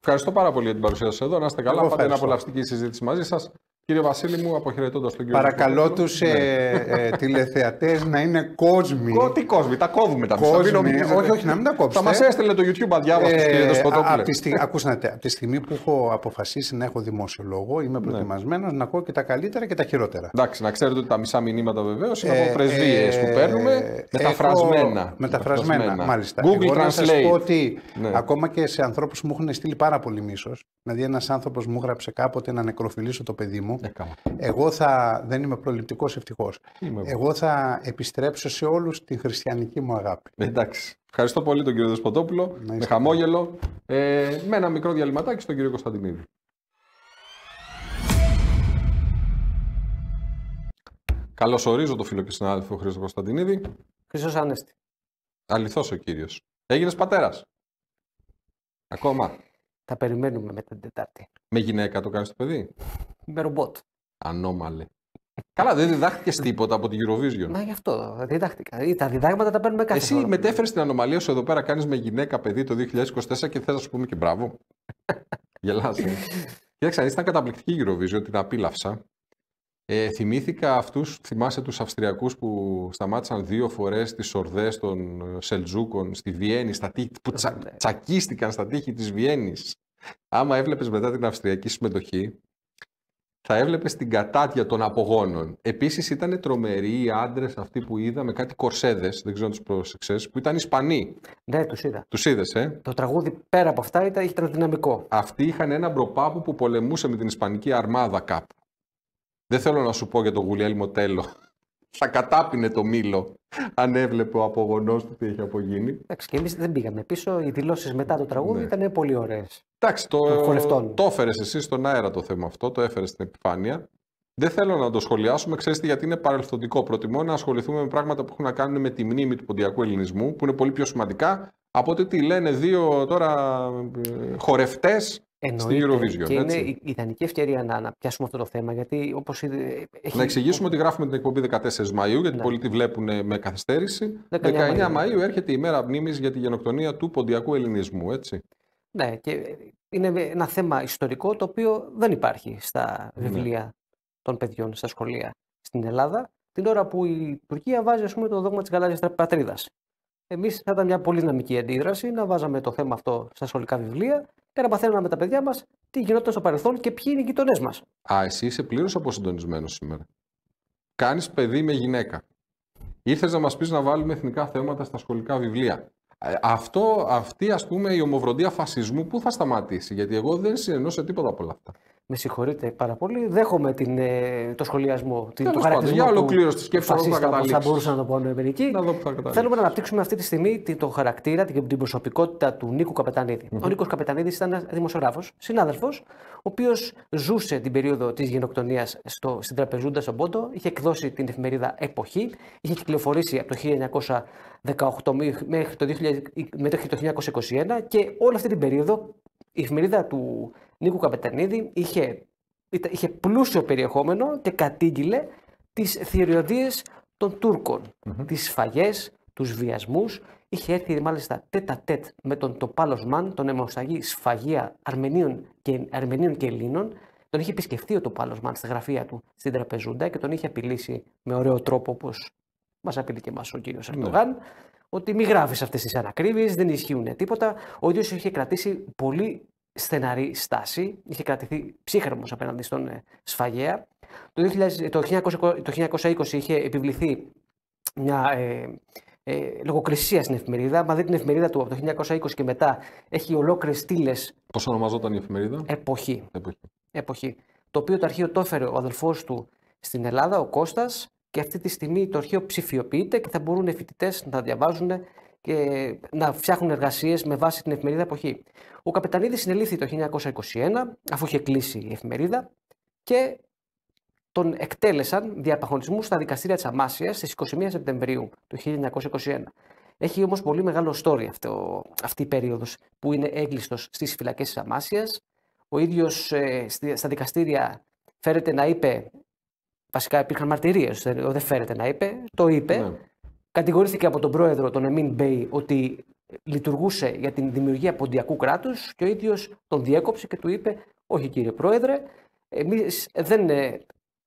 Speaker 1: Ευχαριστώ πάρα πολύ για την παρουσία σας εδώ. Να είστε καλά. Πάτε ένα απολαυστική συζήτηση μαζί σας. Κύριε Βασίλη μου, αποχαιρετώντας
Speaker 2: τον κύριο Παρακαλώ του ε, ε, ε τηλεθεατές να είναι κόσμοι. Τι κόσμοι, τα κόβουμε τα κόσμοι. Όχι, όχι, να μην τα κόψουμε. Θα μα έστελνε το YouTube αδιάβαστος, ε, κύριε Δεσποτόπουλε. Ακούσατε, από τη στιγμή που έχω αποφασίσει να έχω δημόσιο λόγο, είμαι ναι. προετοιμασμένος να ακούω και τα καλύτερα και τα χειρότερα.
Speaker 1: Εντάξει, να ξέρετε ότι τα μισά μηνύματα βεβαίως είναι από ε, πρεσβείες που ε, παίρνουμε. Μεταφρασμένα. Μεταφρασμένα, μάλιστα. Google Translate. Να σας πω ότι ναι.
Speaker 2: ακόμα και σε ανθρώπους που μου έχουν στείλει πάρα πολύ μίσος, Δηλαδή, ένας άνθρωπος μου γράψε κάποτε να νεκροφιλήσω το παιδί μου. Ε, εγώ θα. Δεν είμαι προληπτικός, ευτυχώς. Εγώ θα επιστρέψω σε όλους τη χριστιανική μου αγάπη.
Speaker 1: Ε, εντάξει. Ευχαριστώ πολύ τον κύριο Δεσποτόπουλο. Με χαμόγελο. Ε, με ένα μικρό διαλυματάκι στον κύριο Κωνσταντινίδη. Καλωσορίζω ορίζω το φίλο και συνάδελφο Χρήστο Κωνσταντινίδη.
Speaker 3: Χρυσός Άνεστη.
Speaker 1: Αληθό ο κύριος. Έγινες πατέρας. Ακόμα.
Speaker 3: Θα περιμένουμε μετά την Τετάρτη.
Speaker 1: Με γυναίκα το κάνεις το παιδί. Με ρομπότ. Ανώμαλη. Καλά, δεν διδάχτηκες τίποτα από την Eurovision.
Speaker 3: Μα γι' αυτό διδάχτηκα. Τα διδάγματα τα παίρνουμε κάθε Εσύ μετέφερες
Speaker 1: την ανομαλία σου εδώ πέρα, κάνεις με γυναίκα παιδί το 2024 και θες να σου πούμε και μπράβο. Γελάζει. Κοίταξε, ήταν καταπληκτική η Eurovision, την απίλαυσα. Ε, θυμήθηκα αυτούς, θυμάσαι τους Αυστριακούς που σταμάτησαν δύο φορές τις ορδές των ε, Σελτζούκων στη Βιέννη, στα που τσα, ναι. τσακίστηκαν στα τείχη της Βιέννης. Άμα έβλεπες μετά την Αυστριακή συμμετοχή, θα έβλεπες την κατάτια των απογόνων. Επίσης ήταν τρομεροί οι άντρες αυτοί που είδαμε, με κάτι κορσέδες, δεν ξέρω αν τους πρόσεξες, που ήταν Ισπανοί.
Speaker 3: Ναι, τους είδα. Τους είδες, ε. Το τραγούδι πέρα από αυτά ήταν, ήταν δυναμικό.
Speaker 1: Αυτοί είχαν ένα μπροπάπου που πολεμούσε με την Ισπανική αρμάδα κάπου. Δεν θέλω να σου πω για τον Γουλιέλμο Τέλο. Θα κατάπινε το μήλο αν έβλεπε ο απογονός
Speaker 3: του τι έχει απογίνει. Εντάξει, και εμείς δεν πήγαμε πίσω. Οι δηλώσεις μετά το τραγούδι ναι. ήταν πολύ ωραίες. Εντάξει,
Speaker 1: το, το έφερες εσύ στον αέρα το θέμα αυτό, το έφερες στην επιφάνεια. Δεν θέλω να το σχολιάσουμε, ξέρετε, γιατί είναι παρελθοντικό. Προτιμώ να ασχοληθούμε με πράγματα που έχουν να κάνουν με τη μνήμη του ποντιακού ελληνισμού, που είναι πολύ πιο σημαντικά από ότι τι λένε δύο τώρα ε, χορευτές
Speaker 3: Εννοείται. Στην Και είναι ιδανική ευκαιρία να, να πιάσουμε αυτό το θέμα. Γιατί όπως είδε, έχει... Να
Speaker 1: εξηγήσουμε ότι γράφουμε την εκπομπή 14 Μαου, γιατί ναι. πολλοί τη βλέπουν ε, με καθυστέρηση. 19, 19 Μαΐου. Ναι. έρχεται η μέρα μνήμης για τη γενοκτονία του ποντιακού ελληνισμού, έτσι.
Speaker 3: Ναι, και είναι ένα θέμα ιστορικό το οποίο δεν υπάρχει στα ναι. βιβλία των παιδιών στα σχολεία στην Ελλάδα. Την ώρα που η Τουρκία βάζει ας πούμε, το δόγμα της γαλάζιας πατρίδας. Εμείς θα ήταν μια πολύ δυναμική αντίδραση να βάζαμε το θέμα αυτό στα σχολικά βιβλία και να μαθαίνουμε με τα παιδιά μας τι γινόταν στο παρελθόν και ποιοι είναι οι γειτονές μας.
Speaker 1: Α, εσύ είσαι πλήρως αποσυντονισμένος σήμερα. Κάνεις παιδί με γυναίκα. Ήρθες να μας πεις να βάλουμε εθνικά θέματα στα σχολικά βιβλία. Ε, αυτό, αυτή ας πούμε η ομοβροντία φασισμού πού θα σταματήσει, γιατί εγώ δεν συνεννώ σε
Speaker 3: τίποτα από όλα αυτά με συγχωρείτε πάρα πολύ. Δέχομαι την, ε, το σχολιασμό, την, το χαρακτηρισμό πάντων, για του τη σκέψη θα μπορούσα να το πω ναι, με Θέλουμε να αναπτύξουμε αυτή τη στιγμή το χαρακτήρα, την, την προσωπικότητα του Νίκου Ο Νίκος Καπετανίδης ήταν ένας δημοσιογράφος, συνάδελφος, ο οποίος ζούσε την περίοδο της γενοκτονίας, στην τραπεζούντα στον Πόντο, είχε εκδώσει την εφημερίδα Εποχή, είχε κυκλοφορήσει από το 1918 μέχρι το 1921 και όλη αυτή την περίοδο η εφημερίδα του Νίκου Καπετανίδη είχε, είχε πλούσιο περιεχόμενο και κατήγγειλε τις θηριωδίες των Τούρκων, mm-hmm. τις σφαγές, τους βιασμούς. Είχε έρθει μάλιστα τέτα τέτ με τον Τοπάλος Μαν, τον αιμοσταγή σφαγεία Αρμενίων και, Αρμενίων και Ελλήνων, τον είχε επισκεφτεί ο Τοπάλος Μαν στη γραφεία του στην Τραπεζούντα και τον είχε απειλήσει με ωραίο τρόπο, όπως μας απειλεί και μα ο κύριος ναι. Ερντογάν, ότι μη γράφεις αυτές τις ανακρίβειες, δεν ισχύουν τίποτα. Ο ίδιος είχε κρατήσει πολύ στεναρή στάση, είχε κρατηθεί ψύχαρμος απέναντι στον ε, Σφαγέα. Το, 1920, ε, είχε επιβληθεί μια ε, ε, λογοκρισία στην εφημερίδα. Μα δείτε την εφημερίδα του από το 1920 και μετά έχει ολόκληρες στήλες. Πώς ονομαζόταν η εφημερίδα, Εποχή. Εποχή. Εποχή. Το οποίο το αρχείο το έφερε ο αδελφός του στην Ελλάδα, ο Κώστας, και αυτή τη στιγμή το αρχείο ψηφιοποιείται και θα μπορούν οι φοιτητές να διαβάζουν και να φτιάχνουν εργασίες με βάση την εφημερίδα εποχή. Ο Καπετανίδης συνελήφθη το 1921, αφού είχε κλείσει η εφημερίδα, και τον εκτέλεσαν διαπαχωνισμού στα δικαστήρια της Αμάσιας στις 21 Σεπτεμβρίου του 1921. Έχει όμως πολύ μεγάλο story αυτό, αυτή η περίοδος που είναι έγκλειστος στις φυλακές της Αμάσιας. Ο ίδιος ε, στα δικαστήρια φέρεται να είπε. Βασικά υπήρχαν μαρτυρίες, δεν φέρεται να είπε, το είπε. Ναι. Κατηγορήθηκε από τον πρόεδρο, τον Εμίν Μπέι, ότι λειτουργούσε για την δημιουργία ποντιακού κράτους και ο ίδιος τον διέκοψε και του είπε: Όχι, κύριε πρόεδρε, εμείς δεν ε,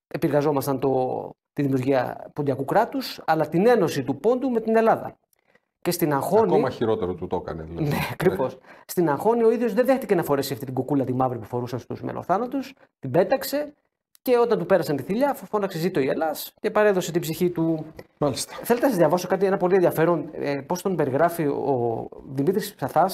Speaker 3: επιργαζόμασταν το, τη δημιουργία ποντιακού κράτους, αλλά την ένωση του πόντου με την Ελλάδα. Και στην αγχώνη... Ακόμα
Speaker 1: χειρότερο του το έκανε. Δηλαδή.
Speaker 3: ναι, ακριβώς. Ναι. στην αγχώνη ο ίδιος δεν δέχτηκε να φορέσει αυτή την κουκούλα τη μαύρη που φορούσαν στους μελοθάνατους, την πέταξε και όταν του πέρασαν τη θηλιά, φώναξε Ζήτω η Ελλάς και παρέδωσε την ψυχή του. Μάλιστα. Θέλετε να σας διαβάσω κάτι ένα πολύ ενδιαφέρον. Ε, Πώς τον περιγράφει ο Δημήτρης Ψαθά,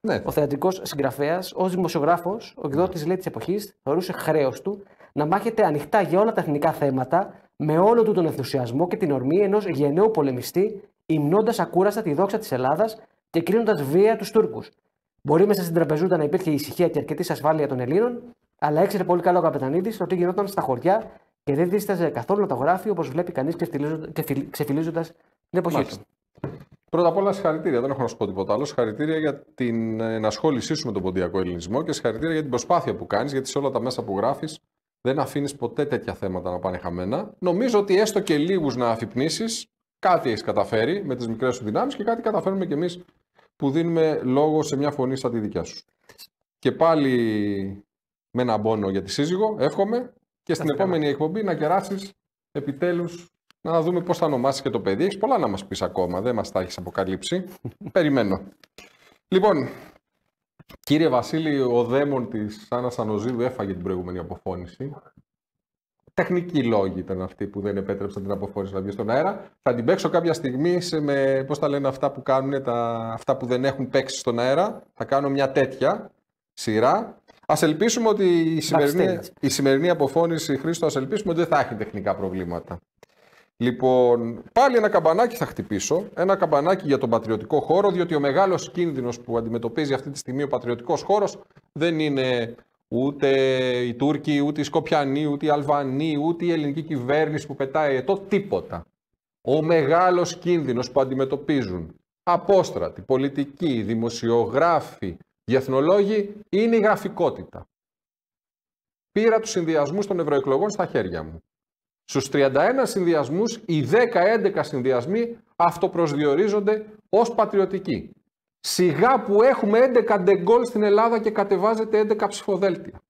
Speaker 3: ναι. ο θεατρικός συγγραφέας, ως δημοσιογράφος, ο εκδότης λέει της εποχής, θεωρούσε χρέος του να μάχεται ανοιχτά για όλα τα εθνικά θέματα με όλο του τον ενθουσιασμό και την ορμή ενός γενναίου πολεμιστή, υμνώντας ακούραστα τη δόξα της Ελλάδας και κρίνοντας βία τους Τούρκους. Μπορεί μέσα στην τραπεζούτα να υπήρχε ησυχία και αρκετή ασφάλεια των Ελλήνων, αλλά έξερε πολύ καλό ο Καπετανίδη ότι γινόταν στα χωριά και δεν δίσταζε καθόλου το το γράφει όπως βλέπει κανείς ξεφυλίζοντας την εποχή του.
Speaker 1: Πρώτα απ' όλα, συγχαρητήρια. Δεν έχω να σου πω τίποτα άλλο. Συγχαρητήρια για την ενασχόλησή σου με τον ποντιακό ελληνισμό και συγχαρητήρια για την προσπάθεια που κάνεις, γιατί σε όλα τα μέσα που γράφεις δεν αφήνεις ποτέ τέτοια θέματα να πάνε χαμένα. Νομίζω ότι έστω και λίγους να αφυπνήσεις, κάτι έχεις καταφέρει με τις μικρές σου δυνάμεις και κάτι καταφέρουμε κι εμείς που δίνουμε λόγο σε μια φωνή σαν τη δικιά σου. Και πάλι με ένα πόνο για τη σύζυγο, εύχομαι, και στην επόμενη εκπομπή να κεράσεις επιτέλους, να δούμε πώς θα ονομάσεις και το παιδί. Έχεις πολλά να μας πεις ακόμα, δεν μας τα έχεις αποκαλύψει. Περιμένω. Λοιπόν, κύριε Βασίλη, ο δαίμον της Άννας Ανοζίδου έφαγε την προηγούμενη αποφώνηση. Τεχνικοί λόγοι ήταν αυτοί που δεν επέτρεψαν την αποφώνηση να βγει στον αέρα. Θα την παίξω κάποια στιγμή με, πώς τα λένε αυτά που κάνουν, τα, αυτά που δεν έχουν παίξει στον αέρα. Θα κάνω μια τέτοια σειρά Ας ελπίσουμε ότι η σημερινή, η σημερινή αποφώνηση Χρήστο, ας ελπίσουμε ότι δεν θα έχει τεχνικά προβλήματα. Λοιπόν, πάλι ένα καμπανάκι θα χτυπήσω. Ένα καμπανάκι για τον πατριωτικό χώρο, διότι ο μεγάλος κίνδυνος που αντιμετωπίζει αυτή τη στιγμή ο πατριωτικός χώρος δεν είναι ούτε οι Τούρκοι, ούτε οι Σκοπιανοί, ούτε οι Αλβανοί, ούτε η ελληνική κυβέρνηση που πετάει ετώ, τίποτα. Ο μεγάλος κίνδυνος που αντιμετωπίζουν απόστρατοι, πολιτικοί, δημοσιογράφοι, οι εθνολόγοι είναι η γραφικότητα. Πήρα τους συνδυασμούς των ευρωεκλογών στα χέρια μου. Στους 31 συνδυασμούς, οι 10-11 συνδυασμοί αυτοπροσδιορίζονται ως πατριωτικοί. Σιγά που έχουμε 11 ντεγκόλ στην Ελλάδα και κατεβάζεται 11 ψηφοδέλτια.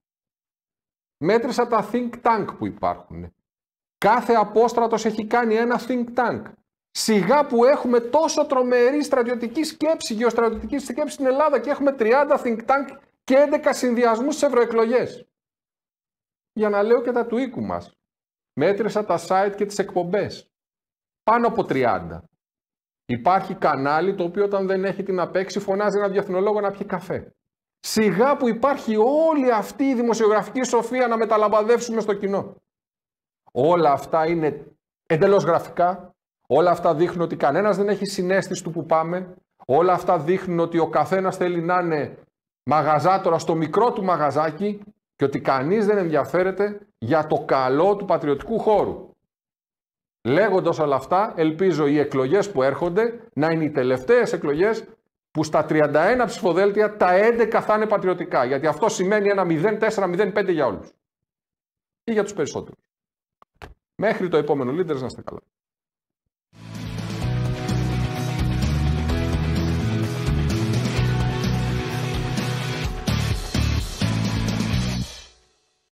Speaker 1: Μέτρησα τα think tank που υπάρχουν. Κάθε απόστρατος έχει κάνει ένα think tank. Σιγά που έχουμε τόσο τρομερή στρατιωτική σκέψη, γεωστρατιωτική σκέψη στην Ελλάδα και έχουμε 30 think tank και 11 συνδυασμούς στις ευρωεκλογές. Για να λέω και τα του οίκου μας. Μέτρησα τα site και τις εκπομπές. Πάνω από 30. Υπάρχει κανάλι το οποίο όταν δεν έχει την απέξη φωνάζει ένα διεθνολόγο να πιει καφέ. Σιγά που υπάρχει όλη αυτή η δημοσιογραφική σοφία να μεταλαμπαδεύσουμε στο κοινό. Όλα αυτά είναι εντελώς γραφικά, Όλα αυτά δείχνουν ότι κανένας δεν έχει συνέστηση του που πάμε. Όλα αυτά δείχνουν ότι ο καθένας θέλει να είναι μαγαζάτορα στο μικρό του μαγαζάκι και ότι κανείς δεν ενδιαφέρεται για το καλό του πατριωτικού χώρου. Λέγοντας όλα αυτά, ελπίζω οι εκλογές που έρχονται να είναι οι τελευταίες εκλογές που στα 31 ψηφοδέλτια τα 11 θα είναι πατριωτικά. Γιατί αυτό σημαίνει ένα 0-4-0-5 για όλους. Ή για τους περισσότερους. Μέχρι το επόμενο Leaders να είστε